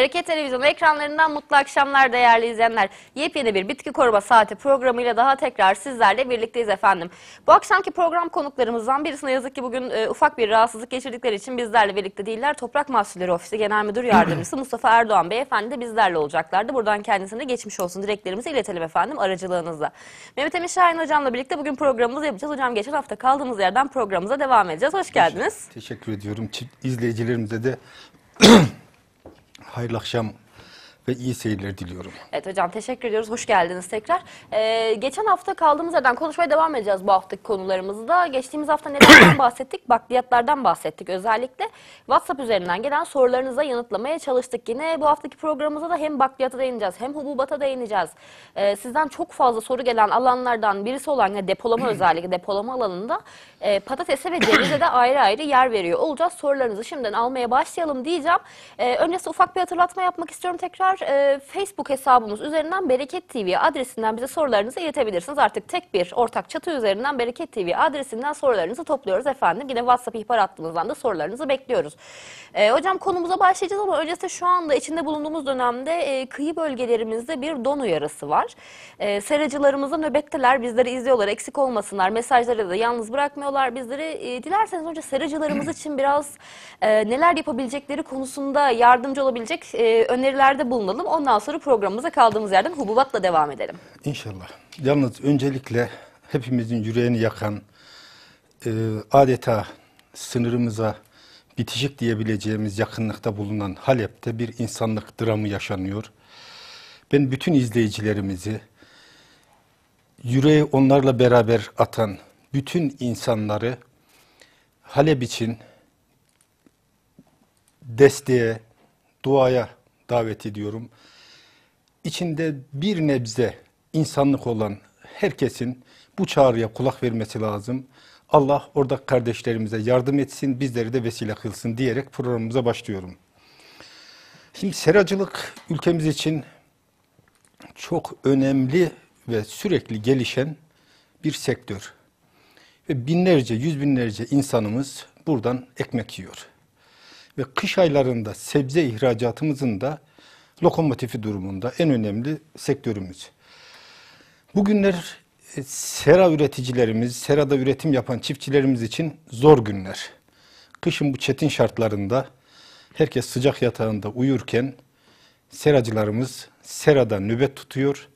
Bereket Televizyon ekranlarından mutlu akşamlar değerli izleyenler. Yepyeni bir bitki koruma saati programıyla daha tekrar sizlerle birlikteyiz efendim. Bu akşamki program konuklarımızdan birisine yazık ki bugün e, ufak bir rahatsızlık geçirdikleri için bizlerle birlikte değiller. Toprak Mahsulleri Ofisi Genel Müdür Yardımcısı Mustafa Erdoğan Beyefendi de bizlerle olacaklardı. Buradan kendisine geçmiş olsun dileklerimizi iletelim efendim aracılığınızla. Mehmet Emin Şahin Hocam'la birlikte bugün programımızı yapacağız. Hocam geçen hafta kaldığımız yerden programımıza devam edeceğiz. Hoş geldiniz. Teşekkür ediyorum. İzleyicilerimize de Hayırlı akşam ve iyi seyirler diliyorum. Evet hocam teşekkür ediyoruz. Hoş geldiniz tekrar. Ee, geçen hafta kaldığımız yerden konuşmaya devam edeceğiz bu haftaki konularımızda. Geçtiğimiz hafta nelerden bahsettik? Bakliyatlardan bahsettik özellikle. WhatsApp üzerinden gelen sorularınıza yanıtlamaya çalıştık. Yine bu haftaki programımıza da hem bakliyata değineceğiz hem hububata değineceğiz. Ee, sizden çok fazla soru gelen alanlardan birisi olan yani depolama özellikle depolama alanında e, patatese ve cevize de ayrı ayrı yer veriyor olacağız. Sorularınızı şimdiden almaya başlayalım diyeceğim. Ee, öncesi ufak bir hatırlatma yapmak istiyorum tekrar sorular e, ee, Facebook hesabımız üzerinden Bereket TV adresinden bize sorularınızı iletebilirsiniz. Artık tek bir ortak çatı üzerinden Bereket TV adresinden sorularınızı topluyoruz efendim. Yine WhatsApp ihbar hattımızdan da sorularınızı bekliyoruz. E, hocam konumuza başlayacağız ama öncesinde şu anda içinde bulunduğumuz dönemde e, kıyı bölgelerimizde bir don uyarısı var. E, seracılarımızda nöbetteler bizleri izliyorlar eksik olmasınlar mesajları da yalnız bırakmıyorlar bizleri. E, dilerseniz önce seracılarımız için biraz e, neler yapabilecekleri konusunda yardımcı olabilecek e, önerilerde bulunabilirsiniz bulunalım. Ondan sonra programımıza kaldığımız yerden hububatla devam edelim. İnşallah. Yalnız öncelikle hepimizin yüreğini yakan e, adeta sınırımıza bitişik diyebileceğimiz yakınlıkta bulunan Halep'te bir insanlık dramı yaşanıyor. Ben bütün izleyicilerimizi yüreği onlarla beraber atan bütün insanları Halep için desteğe, duaya davet ediyorum. İçinde bir nebze insanlık olan herkesin bu çağrıya kulak vermesi lazım. Allah orada kardeşlerimize yardım etsin, bizleri de vesile kılsın diyerek programımıza başlıyorum. Şimdi seracılık ülkemiz için çok önemli ve sürekli gelişen bir sektör. Ve binlerce, yüz binlerce insanımız buradan ekmek yiyor ve kış aylarında sebze ihracatımızın da lokomotifi durumunda en önemli sektörümüz. Bugünler e, sera üreticilerimiz, serada üretim yapan çiftçilerimiz için zor günler. Kışın bu çetin şartlarında herkes sıcak yatağında uyurken seracılarımız serada nöbet tutuyor.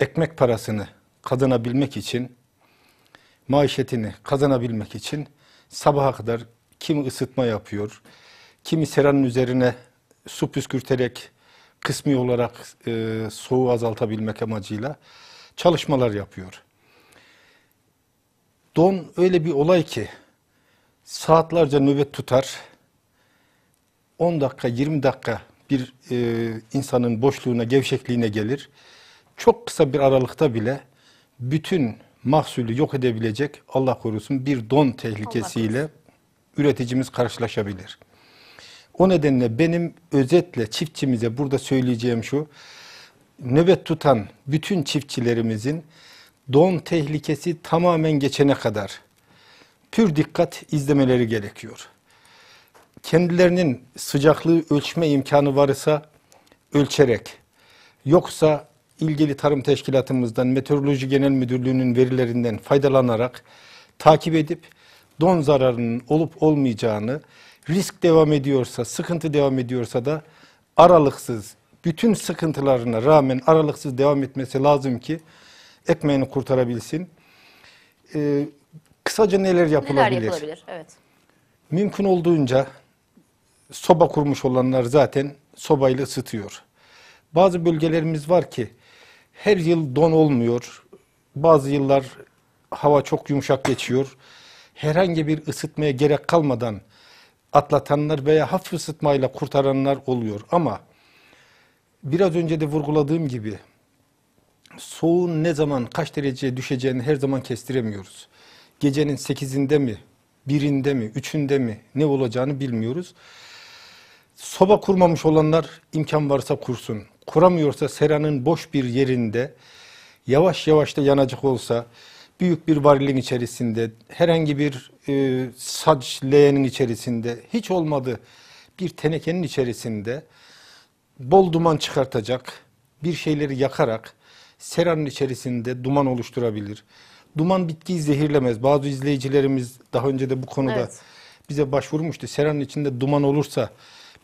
Ekmek parasını kazanabilmek için, maişetini kazanabilmek için sabaha kadar kim ısıtma yapıyor, Kimi seranın üzerine su püskürterek kısmi olarak e, soğuğu azaltabilmek amacıyla çalışmalar yapıyor. Don öyle bir olay ki saatlerce nöbet tutar. 10 dakika 20 dakika bir e, insanın boşluğuna gevşekliğine gelir. Çok kısa bir aralıkta bile bütün mahsulü yok edebilecek Allah korusun bir don tehlikesiyle üreticimiz karşılaşabilir. O nedenle benim özetle çiftçimize burada söyleyeceğim şu. Nöbet tutan bütün çiftçilerimizin don tehlikesi tamamen geçene kadar pür dikkat izlemeleri gerekiyor. Kendilerinin sıcaklığı ölçme imkanı varsa ölçerek yoksa ilgili tarım teşkilatımızdan meteoroloji genel müdürlüğünün verilerinden faydalanarak takip edip don zararının olup olmayacağını risk devam ediyorsa, sıkıntı devam ediyorsa da aralıksız, bütün sıkıntılarına rağmen aralıksız devam etmesi lazım ki ekmeğini kurtarabilsin. Ee, kısaca neler yapılabilir? Neler yapılabilir? Evet. Mümkün olduğunca soba kurmuş olanlar zaten sobayla ısıtıyor. Bazı bölgelerimiz var ki her yıl don olmuyor. Bazı yıllar hava çok yumuşak geçiyor. Herhangi bir ısıtmaya gerek kalmadan atlatanlar veya hafif ısıtmayla kurtaranlar oluyor ama biraz önce de vurguladığım gibi soğuğun ne zaman kaç dereceye düşeceğini her zaman kestiremiyoruz. Gecenin 8'inde mi, birinde mi, üçünde mi ne olacağını bilmiyoruz. Soba kurmamış olanlar imkan varsa kursun. Kuramıyorsa seranın boş bir yerinde yavaş yavaş da yanacak olsa büyük bir varilin içerisinde, herhangi bir e, saç leğenin içerisinde, hiç olmadı bir tenekenin içerisinde bol duman çıkartacak bir şeyleri yakarak seranın içerisinde duman oluşturabilir. Duman bitkiyi zehirlemez. Bazı izleyicilerimiz daha önce de bu konuda evet. bize başvurmuştu. Seranın içinde duman olursa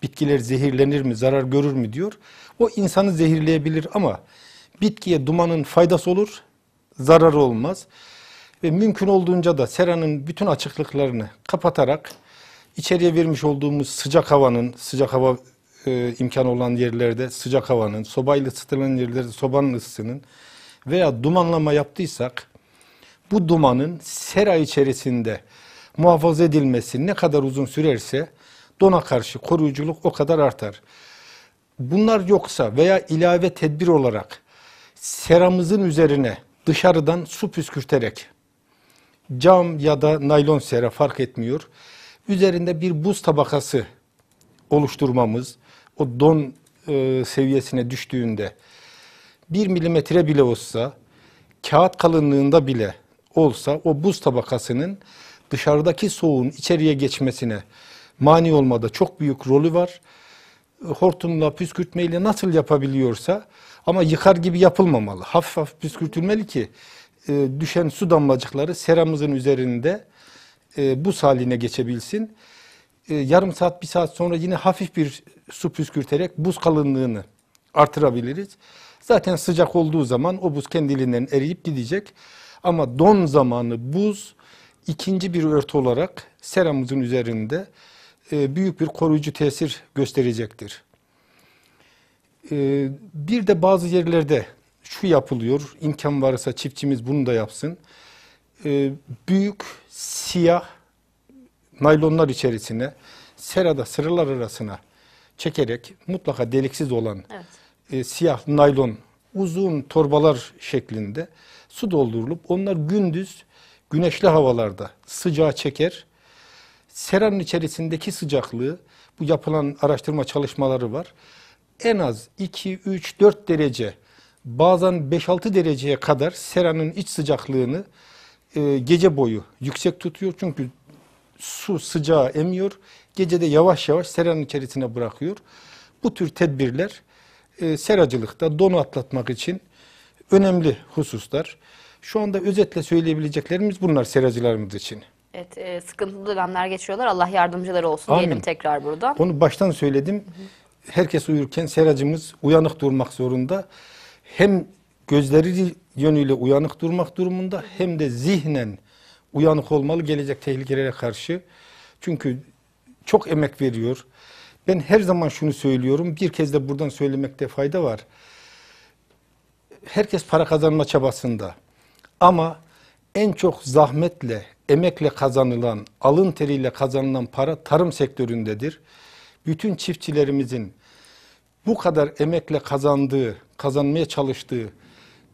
bitkiler zehirlenir mi, zarar görür mü diyor. O insanı zehirleyebilir ama bitkiye dumanın faydası olur, zararı olmaz. Ve mümkün olduğunca da seranın bütün açıklıklarını kapatarak içeriye vermiş olduğumuz sıcak havanın, sıcak hava e, imkanı olan yerlerde sıcak havanın, sobayla ısıtılan yerlerde sobanın ısısının veya dumanlama yaptıysak bu dumanın sera içerisinde muhafaza edilmesi ne kadar uzun sürerse dona karşı koruyuculuk o kadar artar. Bunlar yoksa veya ilave tedbir olarak seramızın üzerine dışarıdan su püskürterek cam ya da naylon sere fark etmiyor. Üzerinde bir buz tabakası oluşturmamız o don e, seviyesine düştüğünde bir milimetre bile olsa kağıt kalınlığında bile olsa o buz tabakasının dışarıdaki soğuğun içeriye geçmesine mani olmada çok büyük rolü var hortumla püskürtmeyle nasıl yapabiliyorsa ama yıkar gibi yapılmamalı. Hafif hafif püskürtülmeli ki e, düşen su damlacıkları seramızın üzerinde e, buz haline geçebilsin. E, yarım saat bir saat sonra yine hafif bir su püskürterek buz kalınlığını artırabiliriz. Zaten sıcak olduğu zaman o buz kendiliğinden eriyip gidecek. Ama don zamanı buz ikinci bir örtü olarak seramızın üzerinde e, büyük bir koruyucu tesir gösterecektir. E, bir de bazı yerlerde şu yapılıyor, imkan varsa çiftçimiz bunu da yapsın. E, büyük siyah naylonlar içerisine serada sıralar arasına çekerek mutlaka deliksiz olan evet. siyah naylon uzun torbalar şeklinde su doldurulup onlar gündüz güneşli havalarda sıcağı çeker seranın içerisindeki sıcaklığı bu yapılan araştırma çalışmaları var. En az 2, 3, 4 derece bazen 5-6 dereceye kadar seranın iç sıcaklığını e, gece boyu yüksek tutuyor. Çünkü su sıcağı emiyor. Gecede yavaş yavaş seranın içerisine bırakıyor. Bu tür tedbirler e, seracılıkta donu atlatmak için önemli hususlar. Şu anda özetle söyleyebileceklerimiz bunlar seracılarımız için. Evet, e, sıkıntılı dönemler geçiyorlar. Allah yardımcıları olsun Amin. diyelim tekrar burada. Onu baştan söyledim. Herkes uyurken seracımız uyanık durmak zorunda. Hem gözleri yönüyle uyanık durmak durumunda hem de zihnen uyanık olmalı gelecek tehlikelere karşı. Çünkü çok emek veriyor. Ben her zaman şunu söylüyorum. Bir kez de buradan söylemekte fayda var. Herkes para kazanma çabasında. Ama en çok zahmetle, emekle kazanılan, alın teriyle kazanılan para tarım sektöründedir. Bütün çiftçilerimizin bu kadar emekle kazandığı, kazanmaya çalıştığı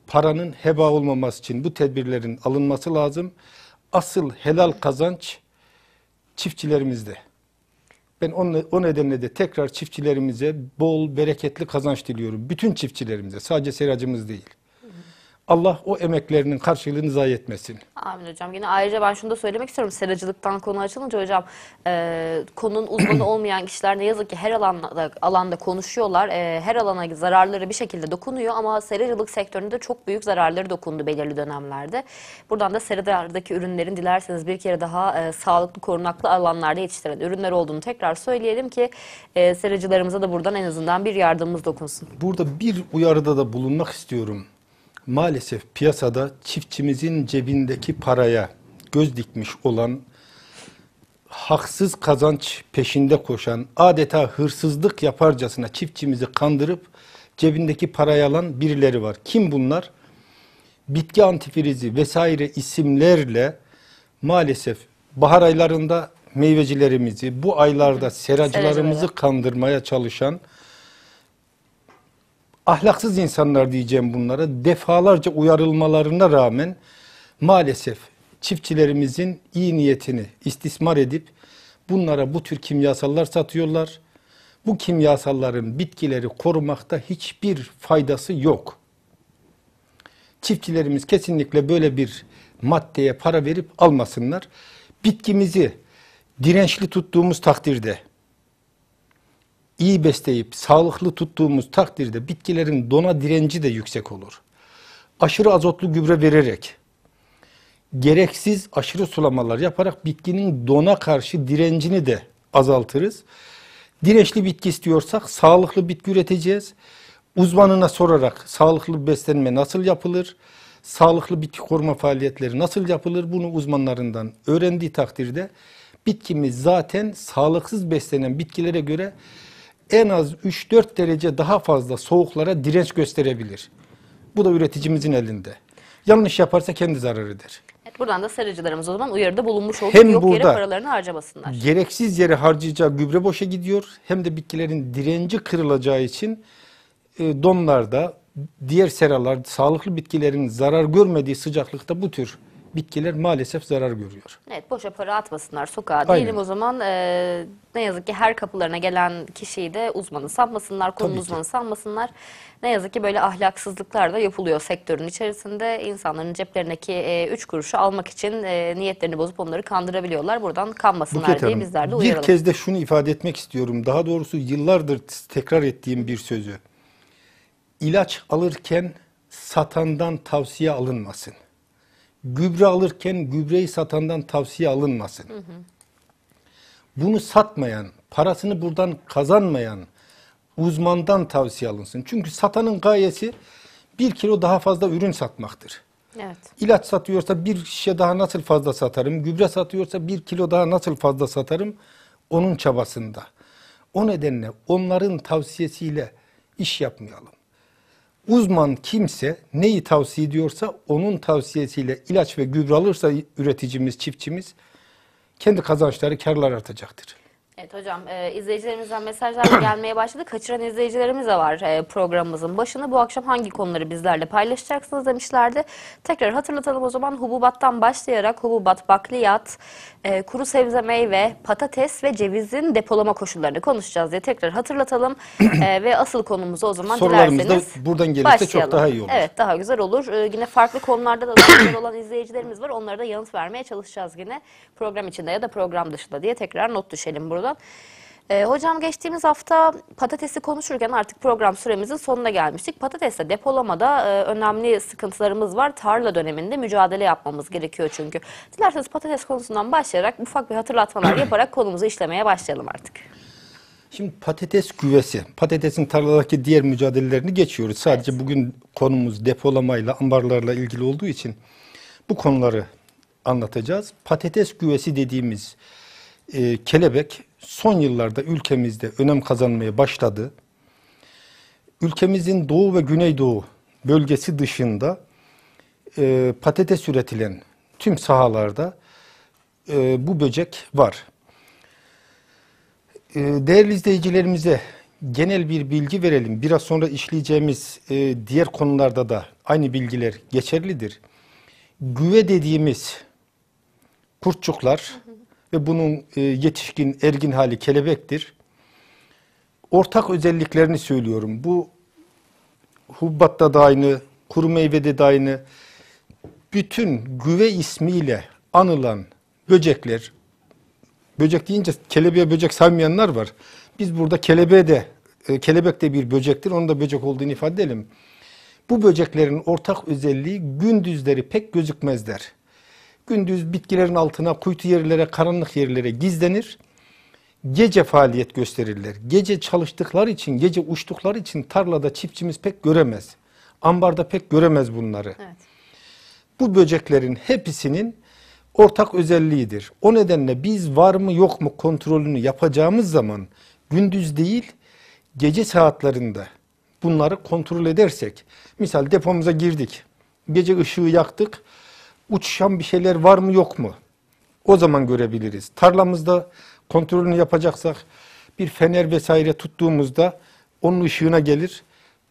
paranın heba olmaması için bu tedbirlerin alınması lazım. Asıl helal kazanç çiftçilerimizde. Ben o nedenle de tekrar çiftçilerimize bol bereketli kazanç diliyorum. Bütün çiftçilerimize sadece seracımız değil. Allah o emeklerinin karşılığını zayi etmesin. Amin hocam. Yine ayrıca ben şunu da söylemek istiyorum. Seracılıktan konu açılınca hocam e, konunun uzmanı olmayan kişiler ne yazık ki her alanda, alanda konuşuyorlar. E, her alana zararları bir şekilde dokunuyor ama seracılık sektöründe çok büyük zararları dokundu belirli dönemlerde. Buradan da seralardaki ürünlerin dilerseniz bir kere daha e, sağlıklı korunaklı alanlarda yetiştiren ürünler olduğunu tekrar söyleyelim ki e, seracılarımıza da buradan en azından bir yardımımız dokunsun. Burada bir uyarıda da bulunmak istiyorum maalesef piyasada çiftçimizin cebindeki paraya göz dikmiş olan haksız kazanç peşinde koşan adeta hırsızlık yaparcasına çiftçimizi kandırıp cebindeki parayı alan birileri var. Kim bunlar? Bitki antifrizi vesaire isimlerle maalesef bahar aylarında meyvecilerimizi bu aylarda seracılarımızı kandırmaya çalışan ahlaksız insanlar diyeceğim bunlara defalarca uyarılmalarına rağmen maalesef çiftçilerimizin iyi niyetini istismar edip bunlara bu tür kimyasallar satıyorlar. Bu kimyasalların bitkileri korumakta hiçbir faydası yok. Çiftçilerimiz kesinlikle böyle bir maddeye para verip almasınlar. Bitkimizi dirençli tuttuğumuz takdirde iyi besleyip sağlıklı tuttuğumuz takdirde bitkilerin dona direnci de yüksek olur. Aşırı azotlu gübre vererek, gereksiz aşırı sulamalar yaparak bitkinin dona karşı direncini de azaltırız. Dirençli bitki istiyorsak sağlıklı bitki üreteceğiz. Uzmanına sorarak sağlıklı beslenme nasıl yapılır? Sağlıklı bitki koruma faaliyetleri nasıl yapılır? Bunu uzmanlarından öğrendiği takdirde bitkimiz zaten sağlıksız beslenen bitkilere göre en az 3-4 derece daha fazla soğuklara direnç gösterebilir. Bu da üreticimizin elinde. Yanlış yaparsa kendi zarar eder. Evet, buradan da seracılarımız o zaman uyarıda bulunmuş olduk. Hem Yok burada, yere paralarını harcamasınlar. Gereksiz yere harcayacağı gübre boşa gidiyor. Hem de bitkilerin direnci kırılacağı için e, donlarda, diğer seralar, sağlıklı bitkilerin zarar görmediği sıcaklıkta bu tür bitkiler maalesef zarar görüyor. Evet boşa para atmasınlar sokağa Aynen. o zaman. E, ne yazık ki her kapılarına gelen kişiyi de uzmanı sanmasınlar, konu uzmanı sanmasınlar. Ne yazık ki böyle ahlaksızlıklar da yapılıyor sektörün içerisinde. insanların ceplerindeki e, üç kuruşu almak için e, niyetlerini bozup onları kandırabiliyorlar. Buradan kanmasınlar Buket diye Hanım, bizler de uyaralım. Bir kez de şunu ifade etmek istiyorum. Daha doğrusu yıllardır tekrar ettiğim bir sözü. İlaç alırken satandan tavsiye alınmasın gübre alırken gübreyi satandan tavsiye alınmasın. Hı hı. Bunu satmayan, parasını buradan kazanmayan uzmandan tavsiye alınsın. Çünkü satanın gayesi bir kilo daha fazla ürün satmaktır. Evet. İlaç satıyorsa bir şişe daha nasıl fazla satarım, gübre satıyorsa bir kilo daha nasıl fazla satarım onun çabasında. O nedenle onların tavsiyesiyle iş yapmayalım uzman kimse neyi tavsiye ediyorsa onun tavsiyesiyle ilaç ve gübre alırsa üreticimiz, çiftçimiz kendi kazançları, karlar artacaktır. Evet hocam e, izleyicilerimizden mesajlar gelmeye başladı. Kaçıran izleyicilerimiz de var e, programımızın başını. Bu akşam hangi konuları bizlerle paylaşacaksınız demişlerdi. Tekrar hatırlatalım o zaman hububattan başlayarak hububat, bakliyat, e, kuru sebze meyve, patates ve cevizin depolama koşullarını konuşacağız diye tekrar hatırlatalım. e, ve asıl konumuzu o zaman Sorularımız dilerseniz da buradan gelirse başlayalım. çok daha iyi olur. Evet daha güzel olur. E, yine farklı konularda da sorular olan izleyicilerimiz var. Onlara da yanıt vermeye çalışacağız yine program içinde ya da program dışında diye tekrar not düşelim burada. Ankara'dan. E, ee, hocam geçtiğimiz hafta patatesi konuşurken artık program süremizin sonuna gelmiştik. Patateste depolamada e, önemli sıkıntılarımız var. Tarla döneminde mücadele yapmamız gerekiyor çünkü. Dilerseniz patates konusundan başlayarak ufak bir hatırlatmalar yaparak konumuzu işlemeye başlayalım artık. Şimdi patates güvesi, patatesin tarladaki diğer mücadelelerini geçiyoruz. Sadece evet. bugün konumuz depolamayla, ambarlarla ilgili olduğu için bu konuları anlatacağız. Patates güvesi dediğimiz e, kelebek son yıllarda ülkemizde önem kazanmaya başladı. Ülkemizin doğu ve güneydoğu bölgesi dışında e, patates üretilen tüm sahalarda e, bu böcek var. E, değerli izleyicilerimize genel bir bilgi verelim. Biraz sonra işleyeceğimiz e, diğer konularda da aynı bilgiler geçerlidir. Güve dediğimiz kurtçuklar ve bunun e, yetişkin ergin hali kelebektir. Ortak özelliklerini söylüyorum. Bu hubbatta da aynı, kuru meyvede de aynı. Bütün güve ismiyle anılan böcekler, böcek deyince kelebeğe böcek saymayanlar var. Biz burada kelebeğe de, e, kelebek de bir böcektir. Onun da böcek olduğunu ifade edelim. Bu böceklerin ortak özelliği gündüzleri pek gözükmezler. Gündüz bitkilerin altına, kuytu yerlere, karanlık yerlere gizlenir. Gece faaliyet gösterirler. Gece çalıştıkları için, gece uçtukları için tarlada çiftçimiz pek göremez. Ambarda pek göremez bunları. Evet. Bu böceklerin hepsinin ortak özelliğidir. O nedenle biz var mı yok mu kontrolünü yapacağımız zaman gündüz değil gece saatlerinde bunları kontrol edersek misal depomuza girdik gece ışığı yaktık uçuşan bir şeyler var mı yok mu? O zaman görebiliriz. Tarlamızda kontrolünü yapacaksak bir fener vesaire tuttuğumuzda onun ışığına gelir.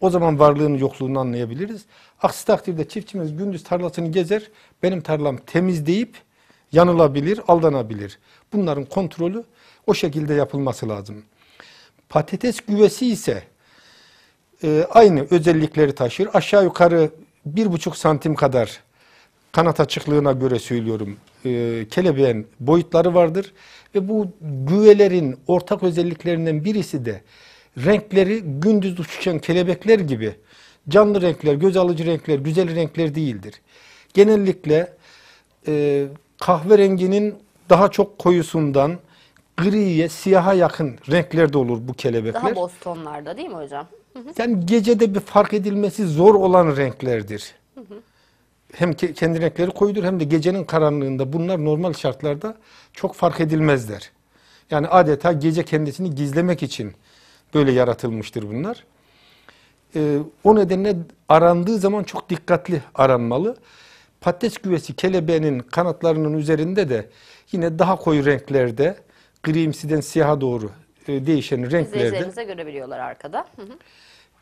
O zaman varlığını yokluğunu anlayabiliriz. Aksi takdirde çiftçimiz gündüz tarlasını gezer. Benim tarlam temiz deyip yanılabilir, aldanabilir. Bunların kontrolü o şekilde yapılması lazım. Patates güvesi ise e, aynı özellikleri taşır. Aşağı yukarı bir buçuk santim kadar kanat açıklığına göre söylüyorum e, kelebeğin boyutları vardır. Ve bu güvelerin ortak özelliklerinden birisi de renkleri gündüz uçuşan kelebekler gibi canlı renkler, göz alıcı renkler, güzel renkler değildir. Genellikle e, kahverenginin daha çok koyusundan griye, siyaha yakın renklerde olur bu kelebekler. Daha boz tonlarda değil mi hocam? Hı hı. Yani gecede bir fark edilmesi zor olan renklerdir. Hı hı hem kendi renkleri koyudur hem de gecenin karanlığında bunlar normal şartlarda çok fark edilmezler. Yani adeta gece kendisini gizlemek için böyle yaratılmıştır bunlar. Ee, o nedenle arandığı zaman çok dikkatli aranmalı. Patates güvesi kelebeğinin kanatlarının üzerinde de yine daha koyu renklerde grimsiden siyaha doğru e, değişen renklerde görebiliyorlar arkada.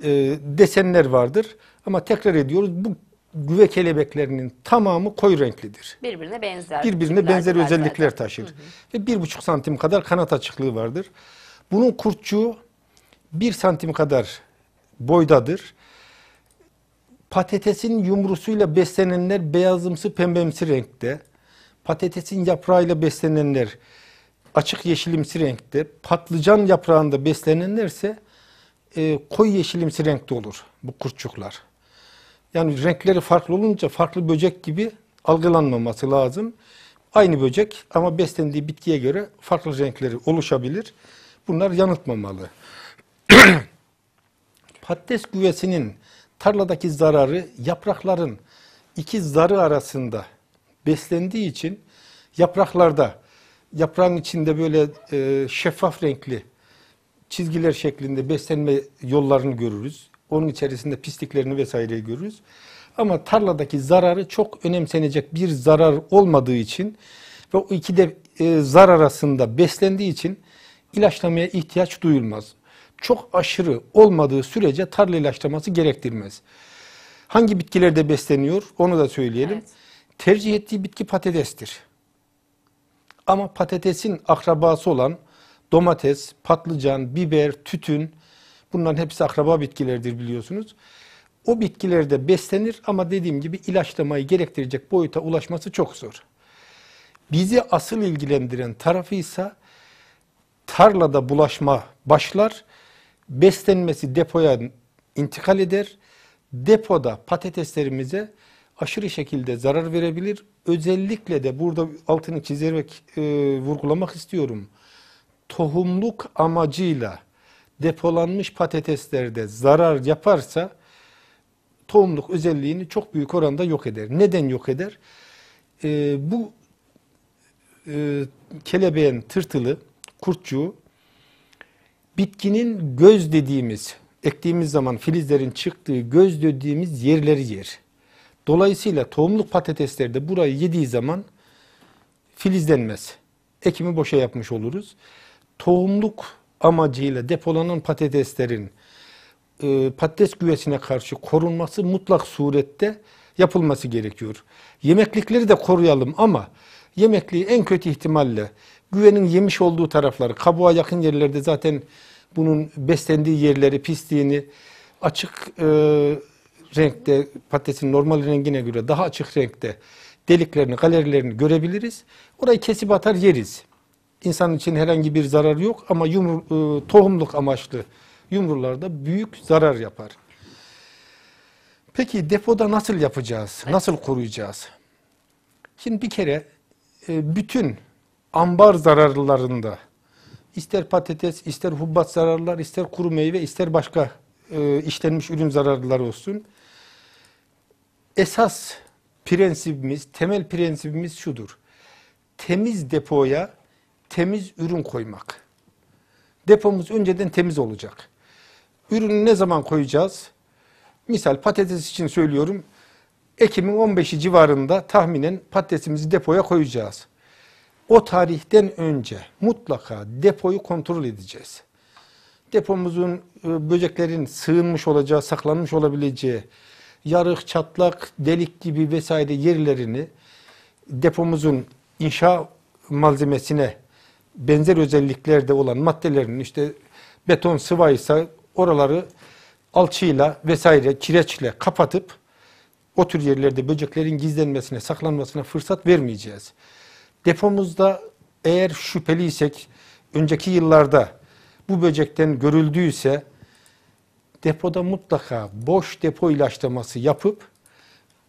E, desenler vardır. Ama tekrar ediyoruz bu güve kelebeklerinin tamamı koyu renklidir. Birbirine benzer. Birbirine benzer özellikler zaten. taşır. Hı hı. Ve bir buçuk santim kadar kanat açıklığı vardır. Bunun kurtçuğu bir santim kadar boydadır. Patatesin yumrusuyla beslenenler beyazımsı pembemsi renkte. Patatesin yaprağıyla beslenenler açık yeşilimsi renkte. Patlıcan yaprağında beslenenlerse e, koyu yeşilimsi renkte olur bu kurtçuklar. Yani renkleri farklı olunca farklı böcek gibi algılanmaması lazım. Aynı böcek ama beslendiği bitkiye göre farklı renkleri oluşabilir. Bunlar yanıltmamalı. Patates güvesinin tarladaki zararı yaprakların iki zarı arasında beslendiği için yapraklarda yaprağın içinde böyle e, şeffaf renkli çizgiler şeklinde beslenme yollarını görürüz. Onun içerisinde pisliklerini vesaireyi görürüz. Ama tarladaki zararı çok önemsenecek bir zarar olmadığı için ve o iki de e, zar arasında beslendiği için ilaçlamaya ihtiyaç duyulmaz. Çok aşırı olmadığı sürece tarla ilaçlaması gerektirmez. Hangi bitkilerde besleniyor onu da söyleyelim. Evet. Tercih ettiği bitki patatestir. Ama patatesin akrabası olan domates, patlıcan, biber, tütün bunların hepsi akraba bitkilerdir biliyorsunuz. O bitkilerde beslenir ama dediğim gibi ilaçlamayı gerektirecek boyuta ulaşması çok zor. Bizi asıl ilgilendiren tarafı ise tarlada bulaşma başlar, beslenmesi depoya intikal eder. Depoda patateslerimize aşırı şekilde zarar verebilir. Özellikle de burada altını çizerek e, vurgulamak istiyorum tohumluk amacıyla depolanmış patateslerde zarar yaparsa tohumluk özelliğini çok büyük oranda yok eder. Neden yok eder? Ee, bu e, kelebeğin tırtılı, kurtçuğu bitkinin göz dediğimiz, ektiğimiz zaman filizlerin çıktığı göz dediğimiz yerleri yer. Dolayısıyla tohumluk patatesler burayı yediği zaman filizlenmez. Ekimi boşa yapmış oluruz tohumluk amacıyla depolanan patateslerin e, patates güvesine karşı korunması mutlak surette yapılması gerekiyor. Yemeklikleri de koruyalım ama yemekliği en kötü ihtimalle güvenin yemiş olduğu tarafları, kabuğa yakın yerlerde zaten bunun beslendiği yerleri, pisliğini açık e, renkte, patatesin normal rengine göre daha açık renkte deliklerini, galerilerini görebiliriz. Orayı kesip atar yeriz insan için herhangi bir zararı yok ama yumru, e, tohumluk amaçlı yumrularda büyük zarar yapar. Peki depoda nasıl yapacağız? Nasıl koruyacağız? Şimdi bir kere e, bütün ambar zararlarında ister patates, ister hubbat zararlar, ister kuru meyve, ister başka e, işlenmiş ürün zararları olsun. Esas prensibimiz, temel prensibimiz şudur. Temiz depoya temiz ürün koymak. Depomuz önceden temiz olacak. Ürünü ne zaman koyacağız? Misal patates için söylüyorum. Ekim'in 15'i civarında tahminen patatesimizi depoya koyacağız. O tarihten önce mutlaka depoyu kontrol edeceğiz. Depomuzun e, böceklerin sığınmış olacağı, saklanmış olabileceği, yarık, çatlak, delik gibi vesaire yerlerini depomuzun inşa malzemesine benzer özelliklerde olan maddelerin işte beton sıvaysa oraları alçıyla vesaire kireçle kapatıp o tür yerlerde böceklerin gizlenmesine, saklanmasına fırsat vermeyeceğiz. Depomuzda eğer şüpheliysek önceki yıllarda bu böcekten görüldüyse depoda mutlaka boş depo ilaçlaması yapıp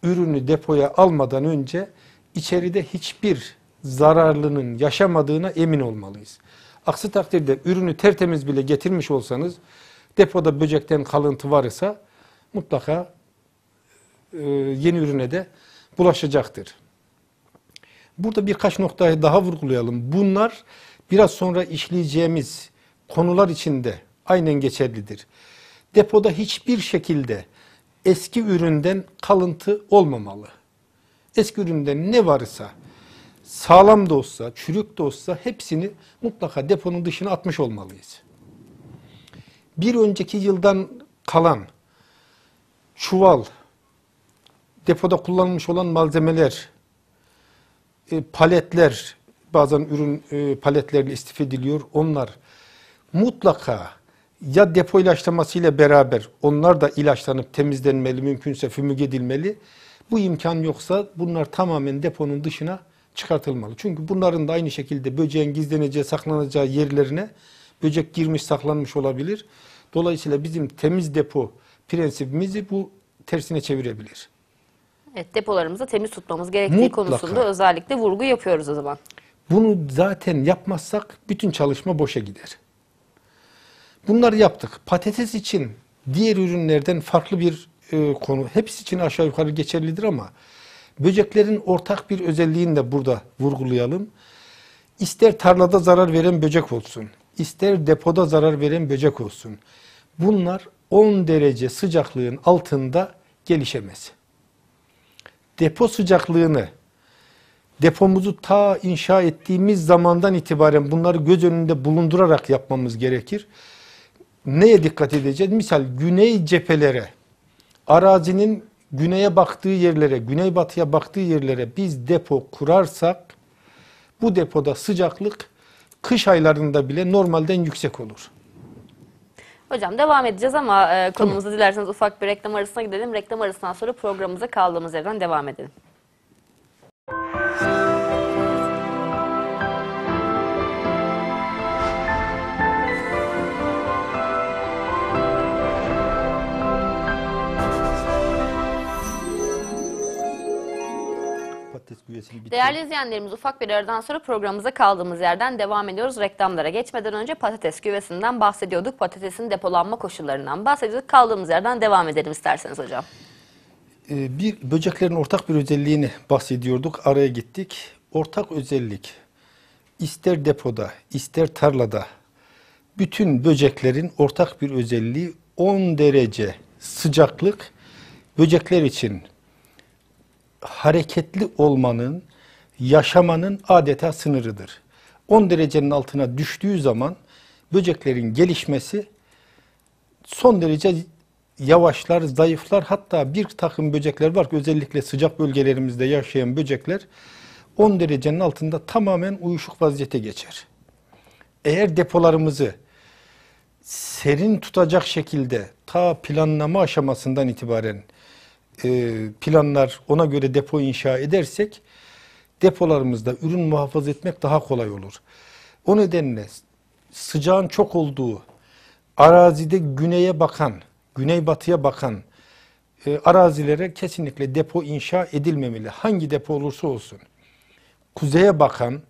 ürünü depoya almadan önce içeride hiçbir zararlının yaşamadığına emin olmalıyız. Aksi takdirde ürünü tertemiz bile getirmiş olsanız depoda böcekten kalıntı var ise mutlaka e, yeni ürüne de bulaşacaktır. Burada birkaç noktayı daha vurgulayalım. Bunlar biraz sonra işleyeceğimiz konular içinde aynen geçerlidir. Depoda hiçbir şekilde eski üründen kalıntı olmamalı. Eski üründen ne varsa sağlam da olsa, çürük de olsa hepsini mutlaka deponun dışına atmış olmalıyız. Bir önceki yıldan kalan çuval, depoda kullanılmış olan malzemeler, e, paletler, bazen ürün e, paletlerle istif ediliyor. Onlar mutlaka ya depo ilaçlamasıyla beraber onlar da ilaçlanıp temizlenmeli, mümkünse fümük edilmeli. Bu imkan yoksa bunlar tamamen deponun dışına çıkartılmalı. Çünkü bunların da aynı şekilde böceğin gizleneceği, saklanacağı yerlerine böcek girmiş, saklanmış olabilir. Dolayısıyla bizim temiz depo prensibimizi bu tersine çevirebilir. Evet, depolarımızı temiz tutmamız gerektiği Mutlaka. konusunda özellikle vurgu yapıyoruz o zaman. Bunu zaten yapmazsak bütün çalışma boşa gider. Bunları yaptık. Patates için diğer ürünlerden farklı bir e, konu. Hepsi için aşağı yukarı geçerlidir ama Böceklerin ortak bir özelliğini de burada vurgulayalım. İster tarlada zarar veren böcek olsun, ister depoda zarar veren böcek olsun. Bunlar 10 derece sıcaklığın altında gelişemez. Depo sıcaklığını depomuzu ta inşa ettiğimiz zamandan itibaren bunları göz önünde bulundurarak yapmamız gerekir. Neye dikkat edeceğiz? Misal güney cephelere arazinin güneye baktığı yerlere, güneybatıya baktığı yerlere biz depo kurarsak bu depoda sıcaklık kış aylarında bile normalden yüksek olur. Hocam devam edeceğiz ama e, konumuza tamam. dilerseniz ufak bir reklam arasına gidelim. Reklam arasından sonra programımıza kaldığımız yerden devam edelim. üyesini bitti. Değerli izleyenlerimiz ufak bir aradan sonra programımıza kaldığımız yerden devam ediyoruz. Reklamlara geçmeden önce patates güvesinden bahsediyorduk. Patatesin depolanma koşullarından bahsediyorduk. Kaldığımız yerden devam edelim isterseniz hocam. Ee, bir böceklerin ortak bir özelliğini bahsediyorduk. Araya gittik. Ortak özellik ister depoda ister tarlada bütün böceklerin ortak bir özelliği 10 derece sıcaklık böcekler için hareketli olmanın, yaşamanın adeta sınırıdır. 10 derecenin altına düştüğü zaman böceklerin gelişmesi son derece yavaşlar, zayıflar. Hatta bir takım böcekler var ki özellikle sıcak bölgelerimizde yaşayan böcekler 10 derecenin altında tamamen uyuşuk vaziyete geçer. Eğer depolarımızı serin tutacak şekilde ta planlama aşamasından itibaren e, planlar ona göre depo inşa edersek depolarımızda ürün muhafaza etmek daha kolay olur. O nedenle sıcağın çok olduğu arazide güneye bakan, güneybatıya bakan e, arazilere kesinlikle depo inşa edilmemeli. Hangi depo olursa olsun. Kuzeye bakan,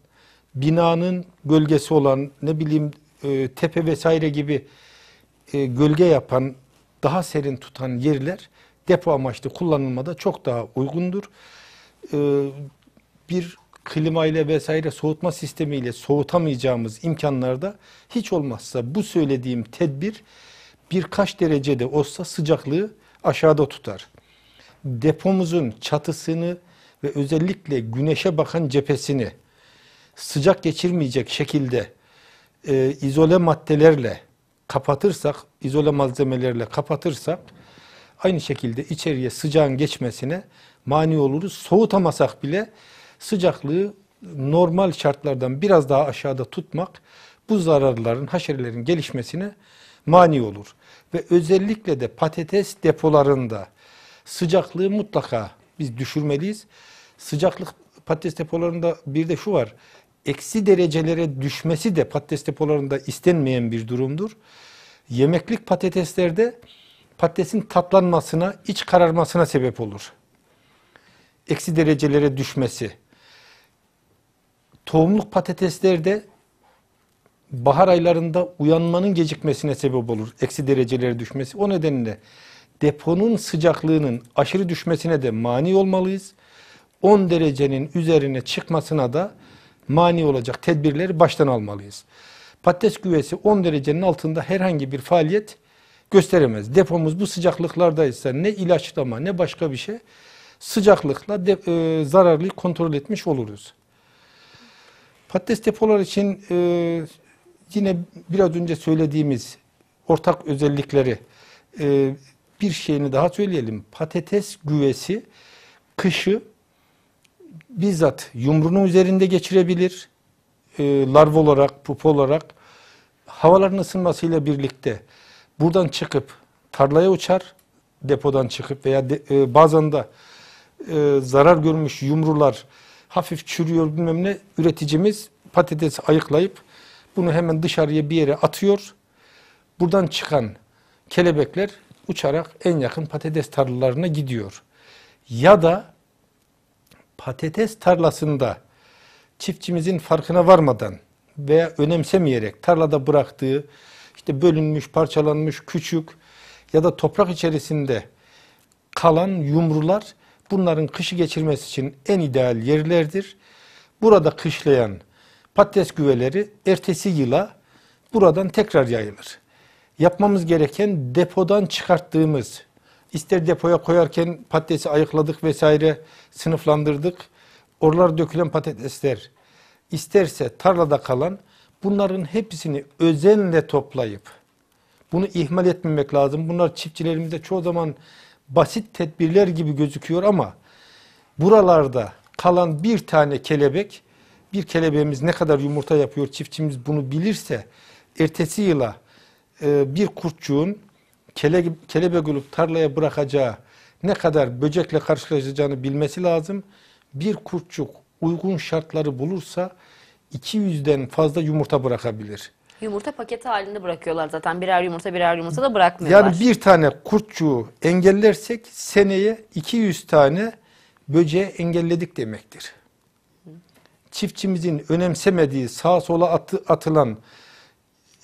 binanın gölgesi olan ne bileyim e, tepe vesaire gibi e, gölge yapan, daha serin tutan yerler depo amaçlı kullanılmada çok daha uygundur. Ee, bir klima ile vesaire soğutma sistemiyle soğutamayacağımız imkanlarda hiç olmazsa bu söylediğim tedbir birkaç derecede olsa sıcaklığı aşağıda tutar. Depomuzun çatısını ve özellikle güneşe bakan cephesini sıcak geçirmeyecek şekilde e, izole maddelerle kapatırsak, izole malzemelerle kapatırsak aynı şekilde içeriye sıcağın geçmesine mani oluruz. Soğutamasak bile sıcaklığı normal şartlardan biraz daha aşağıda tutmak bu zararların, haşerilerin gelişmesine mani olur. Ve özellikle de patates depolarında sıcaklığı mutlaka biz düşürmeliyiz. Sıcaklık patates depolarında bir de şu var. Eksi derecelere düşmesi de patates depolarında istenmeyen bir durumdur. Yemeklik patateslerde patatesin tatlanmasına, iç kararmasına sebep olur. Eksi derecelere düşmesi. Tohumluk patateslerde bahar aylarında uyanmanın gecikmesine sebep olur. Eksi derecelere düşmesi. O nedenle deponun sıcaklığının aşırı düşmesine de mani olmalıyız. 10 derecenin üzerine çıkmasına da mani olacak tedbirleri baştan almalıyız. Patates güvesi 10 derecenin altında herhangi bir faaliyet gösteremez. Depomuz bu sıcaklıklarda ise ne ilaçlama ne başka bir şey sıcaklıkla de, e, zararlıyı kontrol etmiş oluruz. Patates depolar için e, yine biraz önce söylediğimiz ortak özellikleri e, bir şeyini daha söyleyelim. Patates güvesi kışı bizzat yumruğunun üzerinde geçirebilir. E, larv olarak, pupa olarak havaların ısınmasıyla birlikte buradan çıkıp tarlaya uçar, depodan çıkıp veya de, e, bazen de e, zarar görmüş yumrular hafif çürüyor bilmem ne üreticimiz patatesi ayıklayıp bunu hemen dışarıya bir yere atıyor. Buradan çıkan kelebekler uçarak en yakın patates tarlalarına gidiyor. Ya da patates tarlasında çiftçimizin farkına varmadan veya önemsemeyerek tarlada bıraktığı işte bölünmüş, parçalanmış, küçük ya da toprak içerisinde kalan yumrular bunların kışı geçirmesi için en ideal yerlerdir. Burada kışlayan patates güveleri ertesi yıla buradan tekrar yayılır. Yapmamız gereken depodan çıkarttığımız, ister depoya koyarken patatesi ayıkladık vesaire sınıflandırdık. Oralar dökülen patatesler, isterse tarlada kalan bunların hepsini özenle toplayıp bunu ihmal etmemek lazım. Bunlar çiftçilerimizde çoğu zaman basit tedbirler gibi gözüküyor ama buralarda kalan bir tane kelebek bir kelebeğimiz ne kadar yumurta yapıyor çiftçimiz bunu bilirse ertesi yıla e, bir kurtçuğun kele, kelebek olup tarlaya bırakacağı ne kadar böcekle karşılaşacağını bilmesi lazım. Bir kurtçuk uygun şartları bulursa 200'den fazla yumurta bırakabilir. Yumurta paketi halinde bırakıyorlar zaten. Birer yumurta birer yumurta da bırakmıyorlar. Yani bir tane kurtçuğu engellersek seneye 200 tane böceği engelledik demektir. Çiftçimizin önemsemediği sağa sola atı, atılan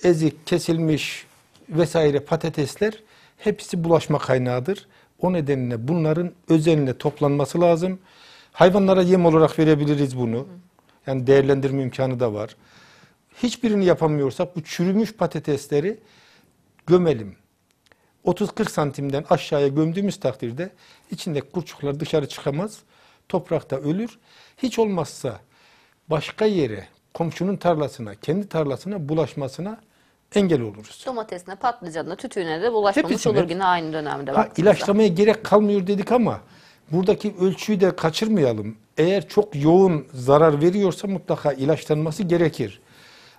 ezik, kesilmiş vesaire patatesler hepsi bulaşma kaynağıdır. O nedenle bunların özenle toplanması lazım. Hayvanlara yem olarak verebiliriz bunu. Hı. Yani değerlendirme imkanı da var. Hiçbirini yapamıyorsak bu çürümüş patatesleri gömelim. 30-40 santimden aşağıya gömdüğümüz takdirde içindeki kurçuklar dışarı çıkamaz. Toprakta ölür. Hiç olmazsa başka yere, komşunun tarlasına, kendi tarlasına bulaşmasına engel oluruz. Domatesine, patlıcanına, tütüğüne de bulaşmamış Hepsine, olur yine aynı dönemde. Ha, İlaçlamaya gerek kalmıyor dedik ama buradaki ölçüyü de kaçırmayalım eğer çok yoğun zarar veriyorsa mutlaka ilaçlanması gerekir.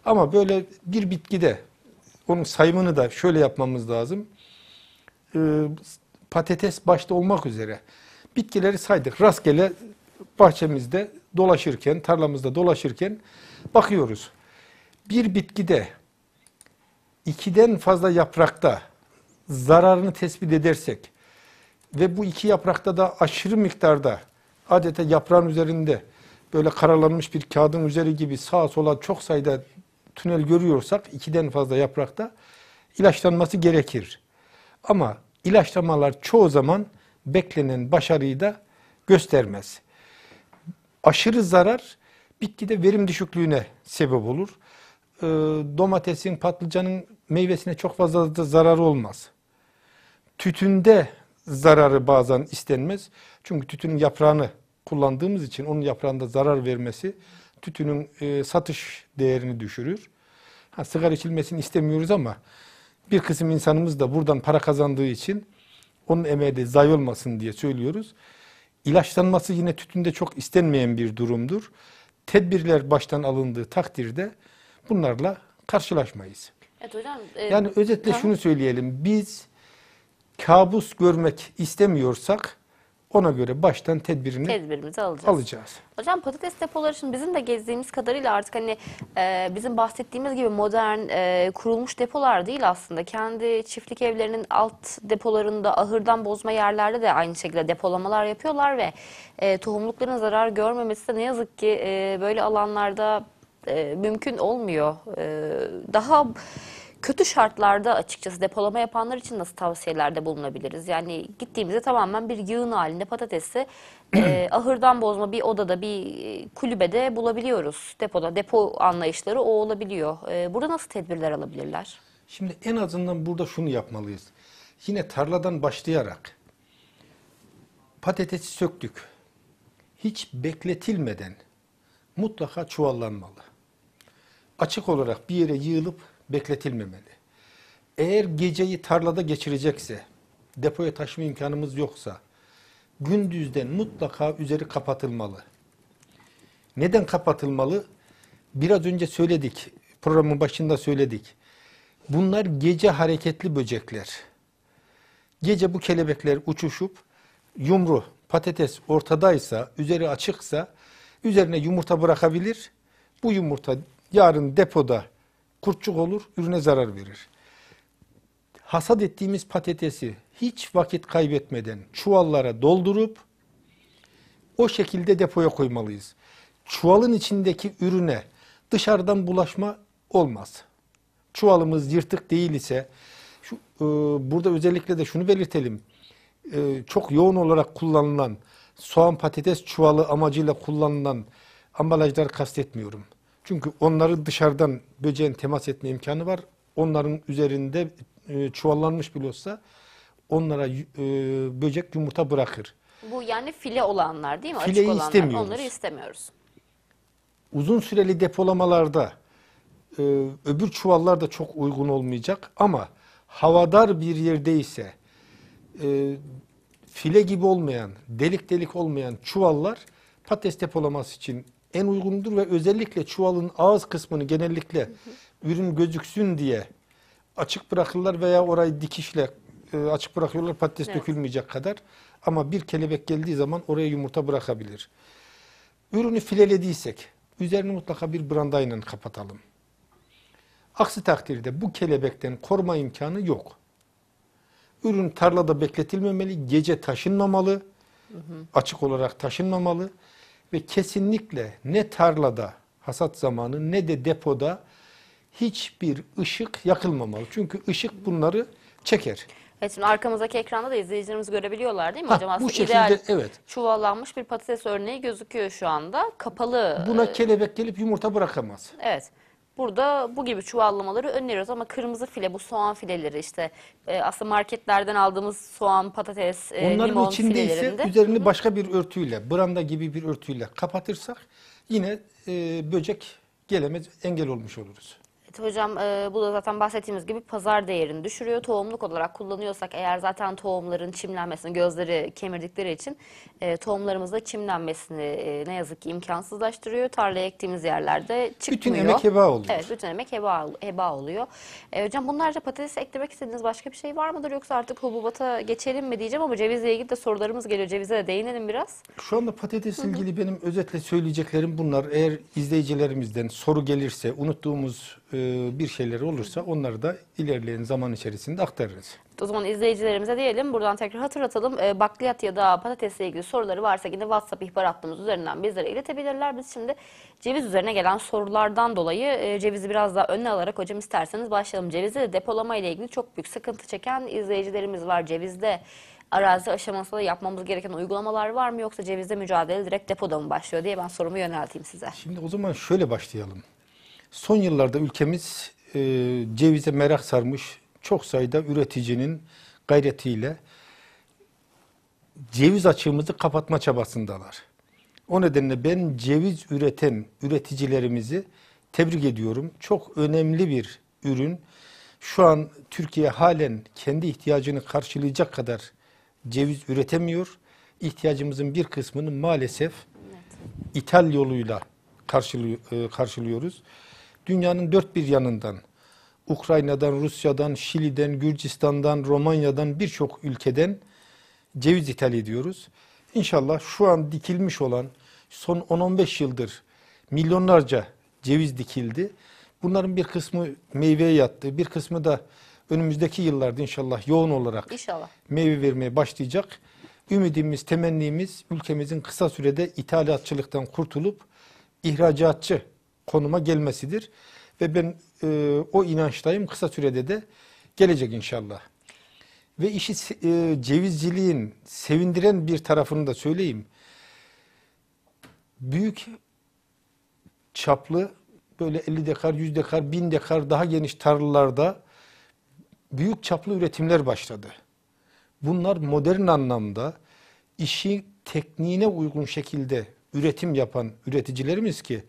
Ama böyle bir bitkide onun sayımını da şöyle yapmamız lazım. Ee, patates başta olmak üzere bitkileri saydık. Rastgele bahçemizde dolaşırken, tarlamızda dolaşırken bakıyoruz. Bir bitkide ikiden fazla yaprakta zararını tespit edersek ve bu iki yaprakta da aşırı miktarda adeta yaprağın üzerinde böyle karalanmış bir kağıdın üzeri gibi sağa sola çok sayıda tünel görüyorsak ikiden fazla yaprakta ilaçlanması gerekir. Ama ilaçlamalar çoğu zaman beklenen başarıyı da göstermez. Aşırı zarar bitkide verim düşüklüğüne sebep olur. E, domatesin, patlıcanın meyvesine çok fazla da zararı olmaz. Tütünde zararı bazen istenmez. Çünkü tütünün yaprağını kullandığımız için onun yaprağında zarar vermesi tütünün e, satış değerini düşürür. Ha, sigara içilmesini istemiyoruz ama bir kısım insanımız da buradan para kazandığı için onun emeği de zayi olmasın diye söylüyoruz. İlaçlanması yine tütünde çok istenmeyen bir durumdur. Tedbirler baştan alındığı takdirde bunlarla karşılaşmayız. Evet hocam. E, yani özetle tamam. şunu söyleyelim. Biz kabus görmek istemiyorsak ona göre baştan tedbirini Tedbirimizi alacağız. alacağız. Hocam patates depoları şimdi bizim de gezdiğimiz kadarıyla artık hani e, bizim bahsettiğimiz gibi modern e, kurulmuş depolar değil aslında. Kendi çiftlik evlerinin alt depolarında ahırdan bozma yerlerde de aynı şekilde depolamalar yapıyorlar ve e, tohumlukların zarar görmemesi de ne yazık ki e, böyle alanlarda e, mümkün olmuyor. E, daha kötü şartlarda açıkçası depolama yapanlar için nasıl tavsiyelerde bulunabiliriz? Yani gittiğimizde tamamen bir yığın halinde patatesi e, ahırdan bozma bir odada bir e, kulübede bulabiliyoruz. Depoda depo anlayışları o olabiliyor. E, burada nasıl tedbirler alabilirler? Şimdi en azından burada şunu yapmalıyız. Yine tarladan başlayarak patatesi söktük. Hiç bekletilmeden mutlaka çuvallanmalı. Açık olarak bir yere yığılıp bekletilmemeli. Eğer geceyi tarlada geçirecekse, depoya taşıma imkanımız yoksa, gündüzden mutlaka üzeri kapatılmalı. Neden kapatılmalı? Biraz önce söyledik, programın başında söyledik. Bunlar gece hareketli böcekler. Gece bu kelebekler uçuşup yumru, patates ortadaysa, üzeri açıksa üzerine yumurta bırakabilir. Bu yumurta yarın depoda kurtçuk olur, ürüne zarar verir. Hasat ettiğimiz patatesi hiç vakit kaybetmeden çuvallara doldurup o şekilde depoya koymalıyız. Çuvalın içindeki ürüne dışarıdan bulaşma olmaz. Çuvalımız yırtık değil ise şu, e, burada özellikle de şunu belirtelim. E, çok yoğun olarak kullanılan soğan patates çuvalı amacıyla kullanılan ambalajlar kastetmiyorum. Çünkü onların dışarıdan böceğin temas etme imkanı var. Onların üzerinde e, çuvallanmış bile onlara e, böcek yumurta bırakır. Bu yani file olanlar değil mi? Fileyi Açık olanlar. istemiyoruz. Onları istemiyoruz. Uzun süreli depolamalarda e, öbür çuvallar da çok uygun olmayacak ama havadar bir yerde ise file gibi olmayan, delik delik olmayan çuvallar patates depolaması için en uygundur ve özellikle çuvalın ağız kısmını genellikle ürün gözüksün diye açık bırakırlar veya orayı dikişle e, açık bırakıyorlar patates evet. dökülmeyecek kadar. Ama bir kelebek geldiği zaman oraya yumurta bırakabilir. Ürünü filelediysek üzerini mutlaka bir brandayla kapatalım. Aksi takdirde bu kelebekten koruma imkanı yok. Ürün tarlada bekletilmemeli, gece taşınmamalı, hı hı. açık olarak taşınmamalı ve kesinlikle ne tarlada hasat zamanı ne de depoda hiçbir ışık yakılmamalı. Çünkü ışık bunları çeker. Evet şimdi arkamızdaki ekranda da izleyicilerimiz görebiliyorlar değil mi ha, hocam? Aslında bu şekilde ideal, evet. çuvallanmış bir patates örneği gözüküyor şu anda. Kapalı. Buna e, kelebek gelip yumurta bırakamaz. Evet. Burada bu gibi çuvallamaları öneriyoruz ama kırmızı file bu soğan fileleri işte e, aslında marketlerden aldığımız soğan, patates, e, Onların limon içinde ise üzerini başka bir örtüyle, branda gibi bir örtüyle kapatırsak yine e, böcek gelemez, engel olmuş oluruz hocam e, bu da zaten bahsettiğimiz gibi pazar değerini düşürüyor. Tohumluk olarak kullanıyorsak eğer zaten tohumların çimlenmesini gözleri kemirdikleri için e, tohumlarımızda çimlenmesini e, ne yazık ki imkansızlaştırıyor. Tarlaya ektiğimiz yerlerde çıkmıyor. Bütün emek heba oluyor. Evet bütün emek heba, heba oluyor. E, hocam bunlarca patates eklemek istediğiniz başka bir şey var mıdır? Yoksa artık hububata geçelim mi diyeceğim ama cevizle ilgili de sorularımız geliyor. Cevize de değinelim biraz. Şu anda patatesle ilgili benim özetle söyleyeceklerim bunlar. Eğer izleyicilerimizden soru gelirse unuttuğumuz e, bir şeyler olursa onları da ilerleyen zaman içerisinde aktarırız. O zaman izleyicilerimize diyelim buradan tekrar hatırlatalım. E, bakliyat ya da patatesle ilgili soruları varsa yine WhatsApp ihbar hattımız üzerinden bizlere iletebilirler. Biz şimdi ceviz üzerine gelen sorulardan dolayı e, cevizi biraz daha önüne alarak hocam isterseniz başlayalım. Cevizde de depolama ile ilgili çok büyük sıkıntı çeken izleyicilerimiz var. Cevizde arazi aşamasında yapmamız gereken uygulamalar var mı yoksa cevizde mücadele direkt depoda mı başlıyor diye ben sorumu yönelteyim size. Şimdi o zaman şöyle başlayalım. Son yıllarda ülkemiz e, cevize merak sarmış çok sayıda üreticinin gayretiyle ceviz açığımızı kapatma çabasındalar. O nedenle ben ceviz üreten üreticilerimizi tebrik ediyorum. Çok önemli bir ürün. Şu an Türkiye halen kendi ihtiyacını karşılayacak kadar ceviz üretemiyor. İhtiyacımızın bir kısmını maalesef evet. ithal yoluyla e, karşılıyoruz dünyanın dört bir yanından Ukrayna'dan, Rusya'dan, Şili'den, Gürcistan'dan, Romanya'dan birçok ülkeden ceviz ithal ediyoruz. İnşallah şu an dikilmiş olan son 10-15 yıldır milyonlarca ceviz dikildi. Bunların bir kısmı meyveye yattı, bir kısmı da önümüzdeki yıllarda inşallah yoğun olarak inşallah. meyve vermeye başlayacak. Ümidimiz, temennimiz ülkemizin kısa sürede ithalatçılıktan kurtulup ihracatçı konuma gelmesidir. Ve ben e, o inançtayım kısa sürede de gelecek inşallah. Ve işi e, cevizciliğin sevindiren bir tarafını da söyleyeyim. Büyük çaplı böyle 50 dekar, 100 dekar, 1000 dekar daha geniş tarlalarda büyük çaplı üretimler başladı. Bunlar modern anlamda işi tekniğine uygun şekilde üretim yapan üreticilerimiz ki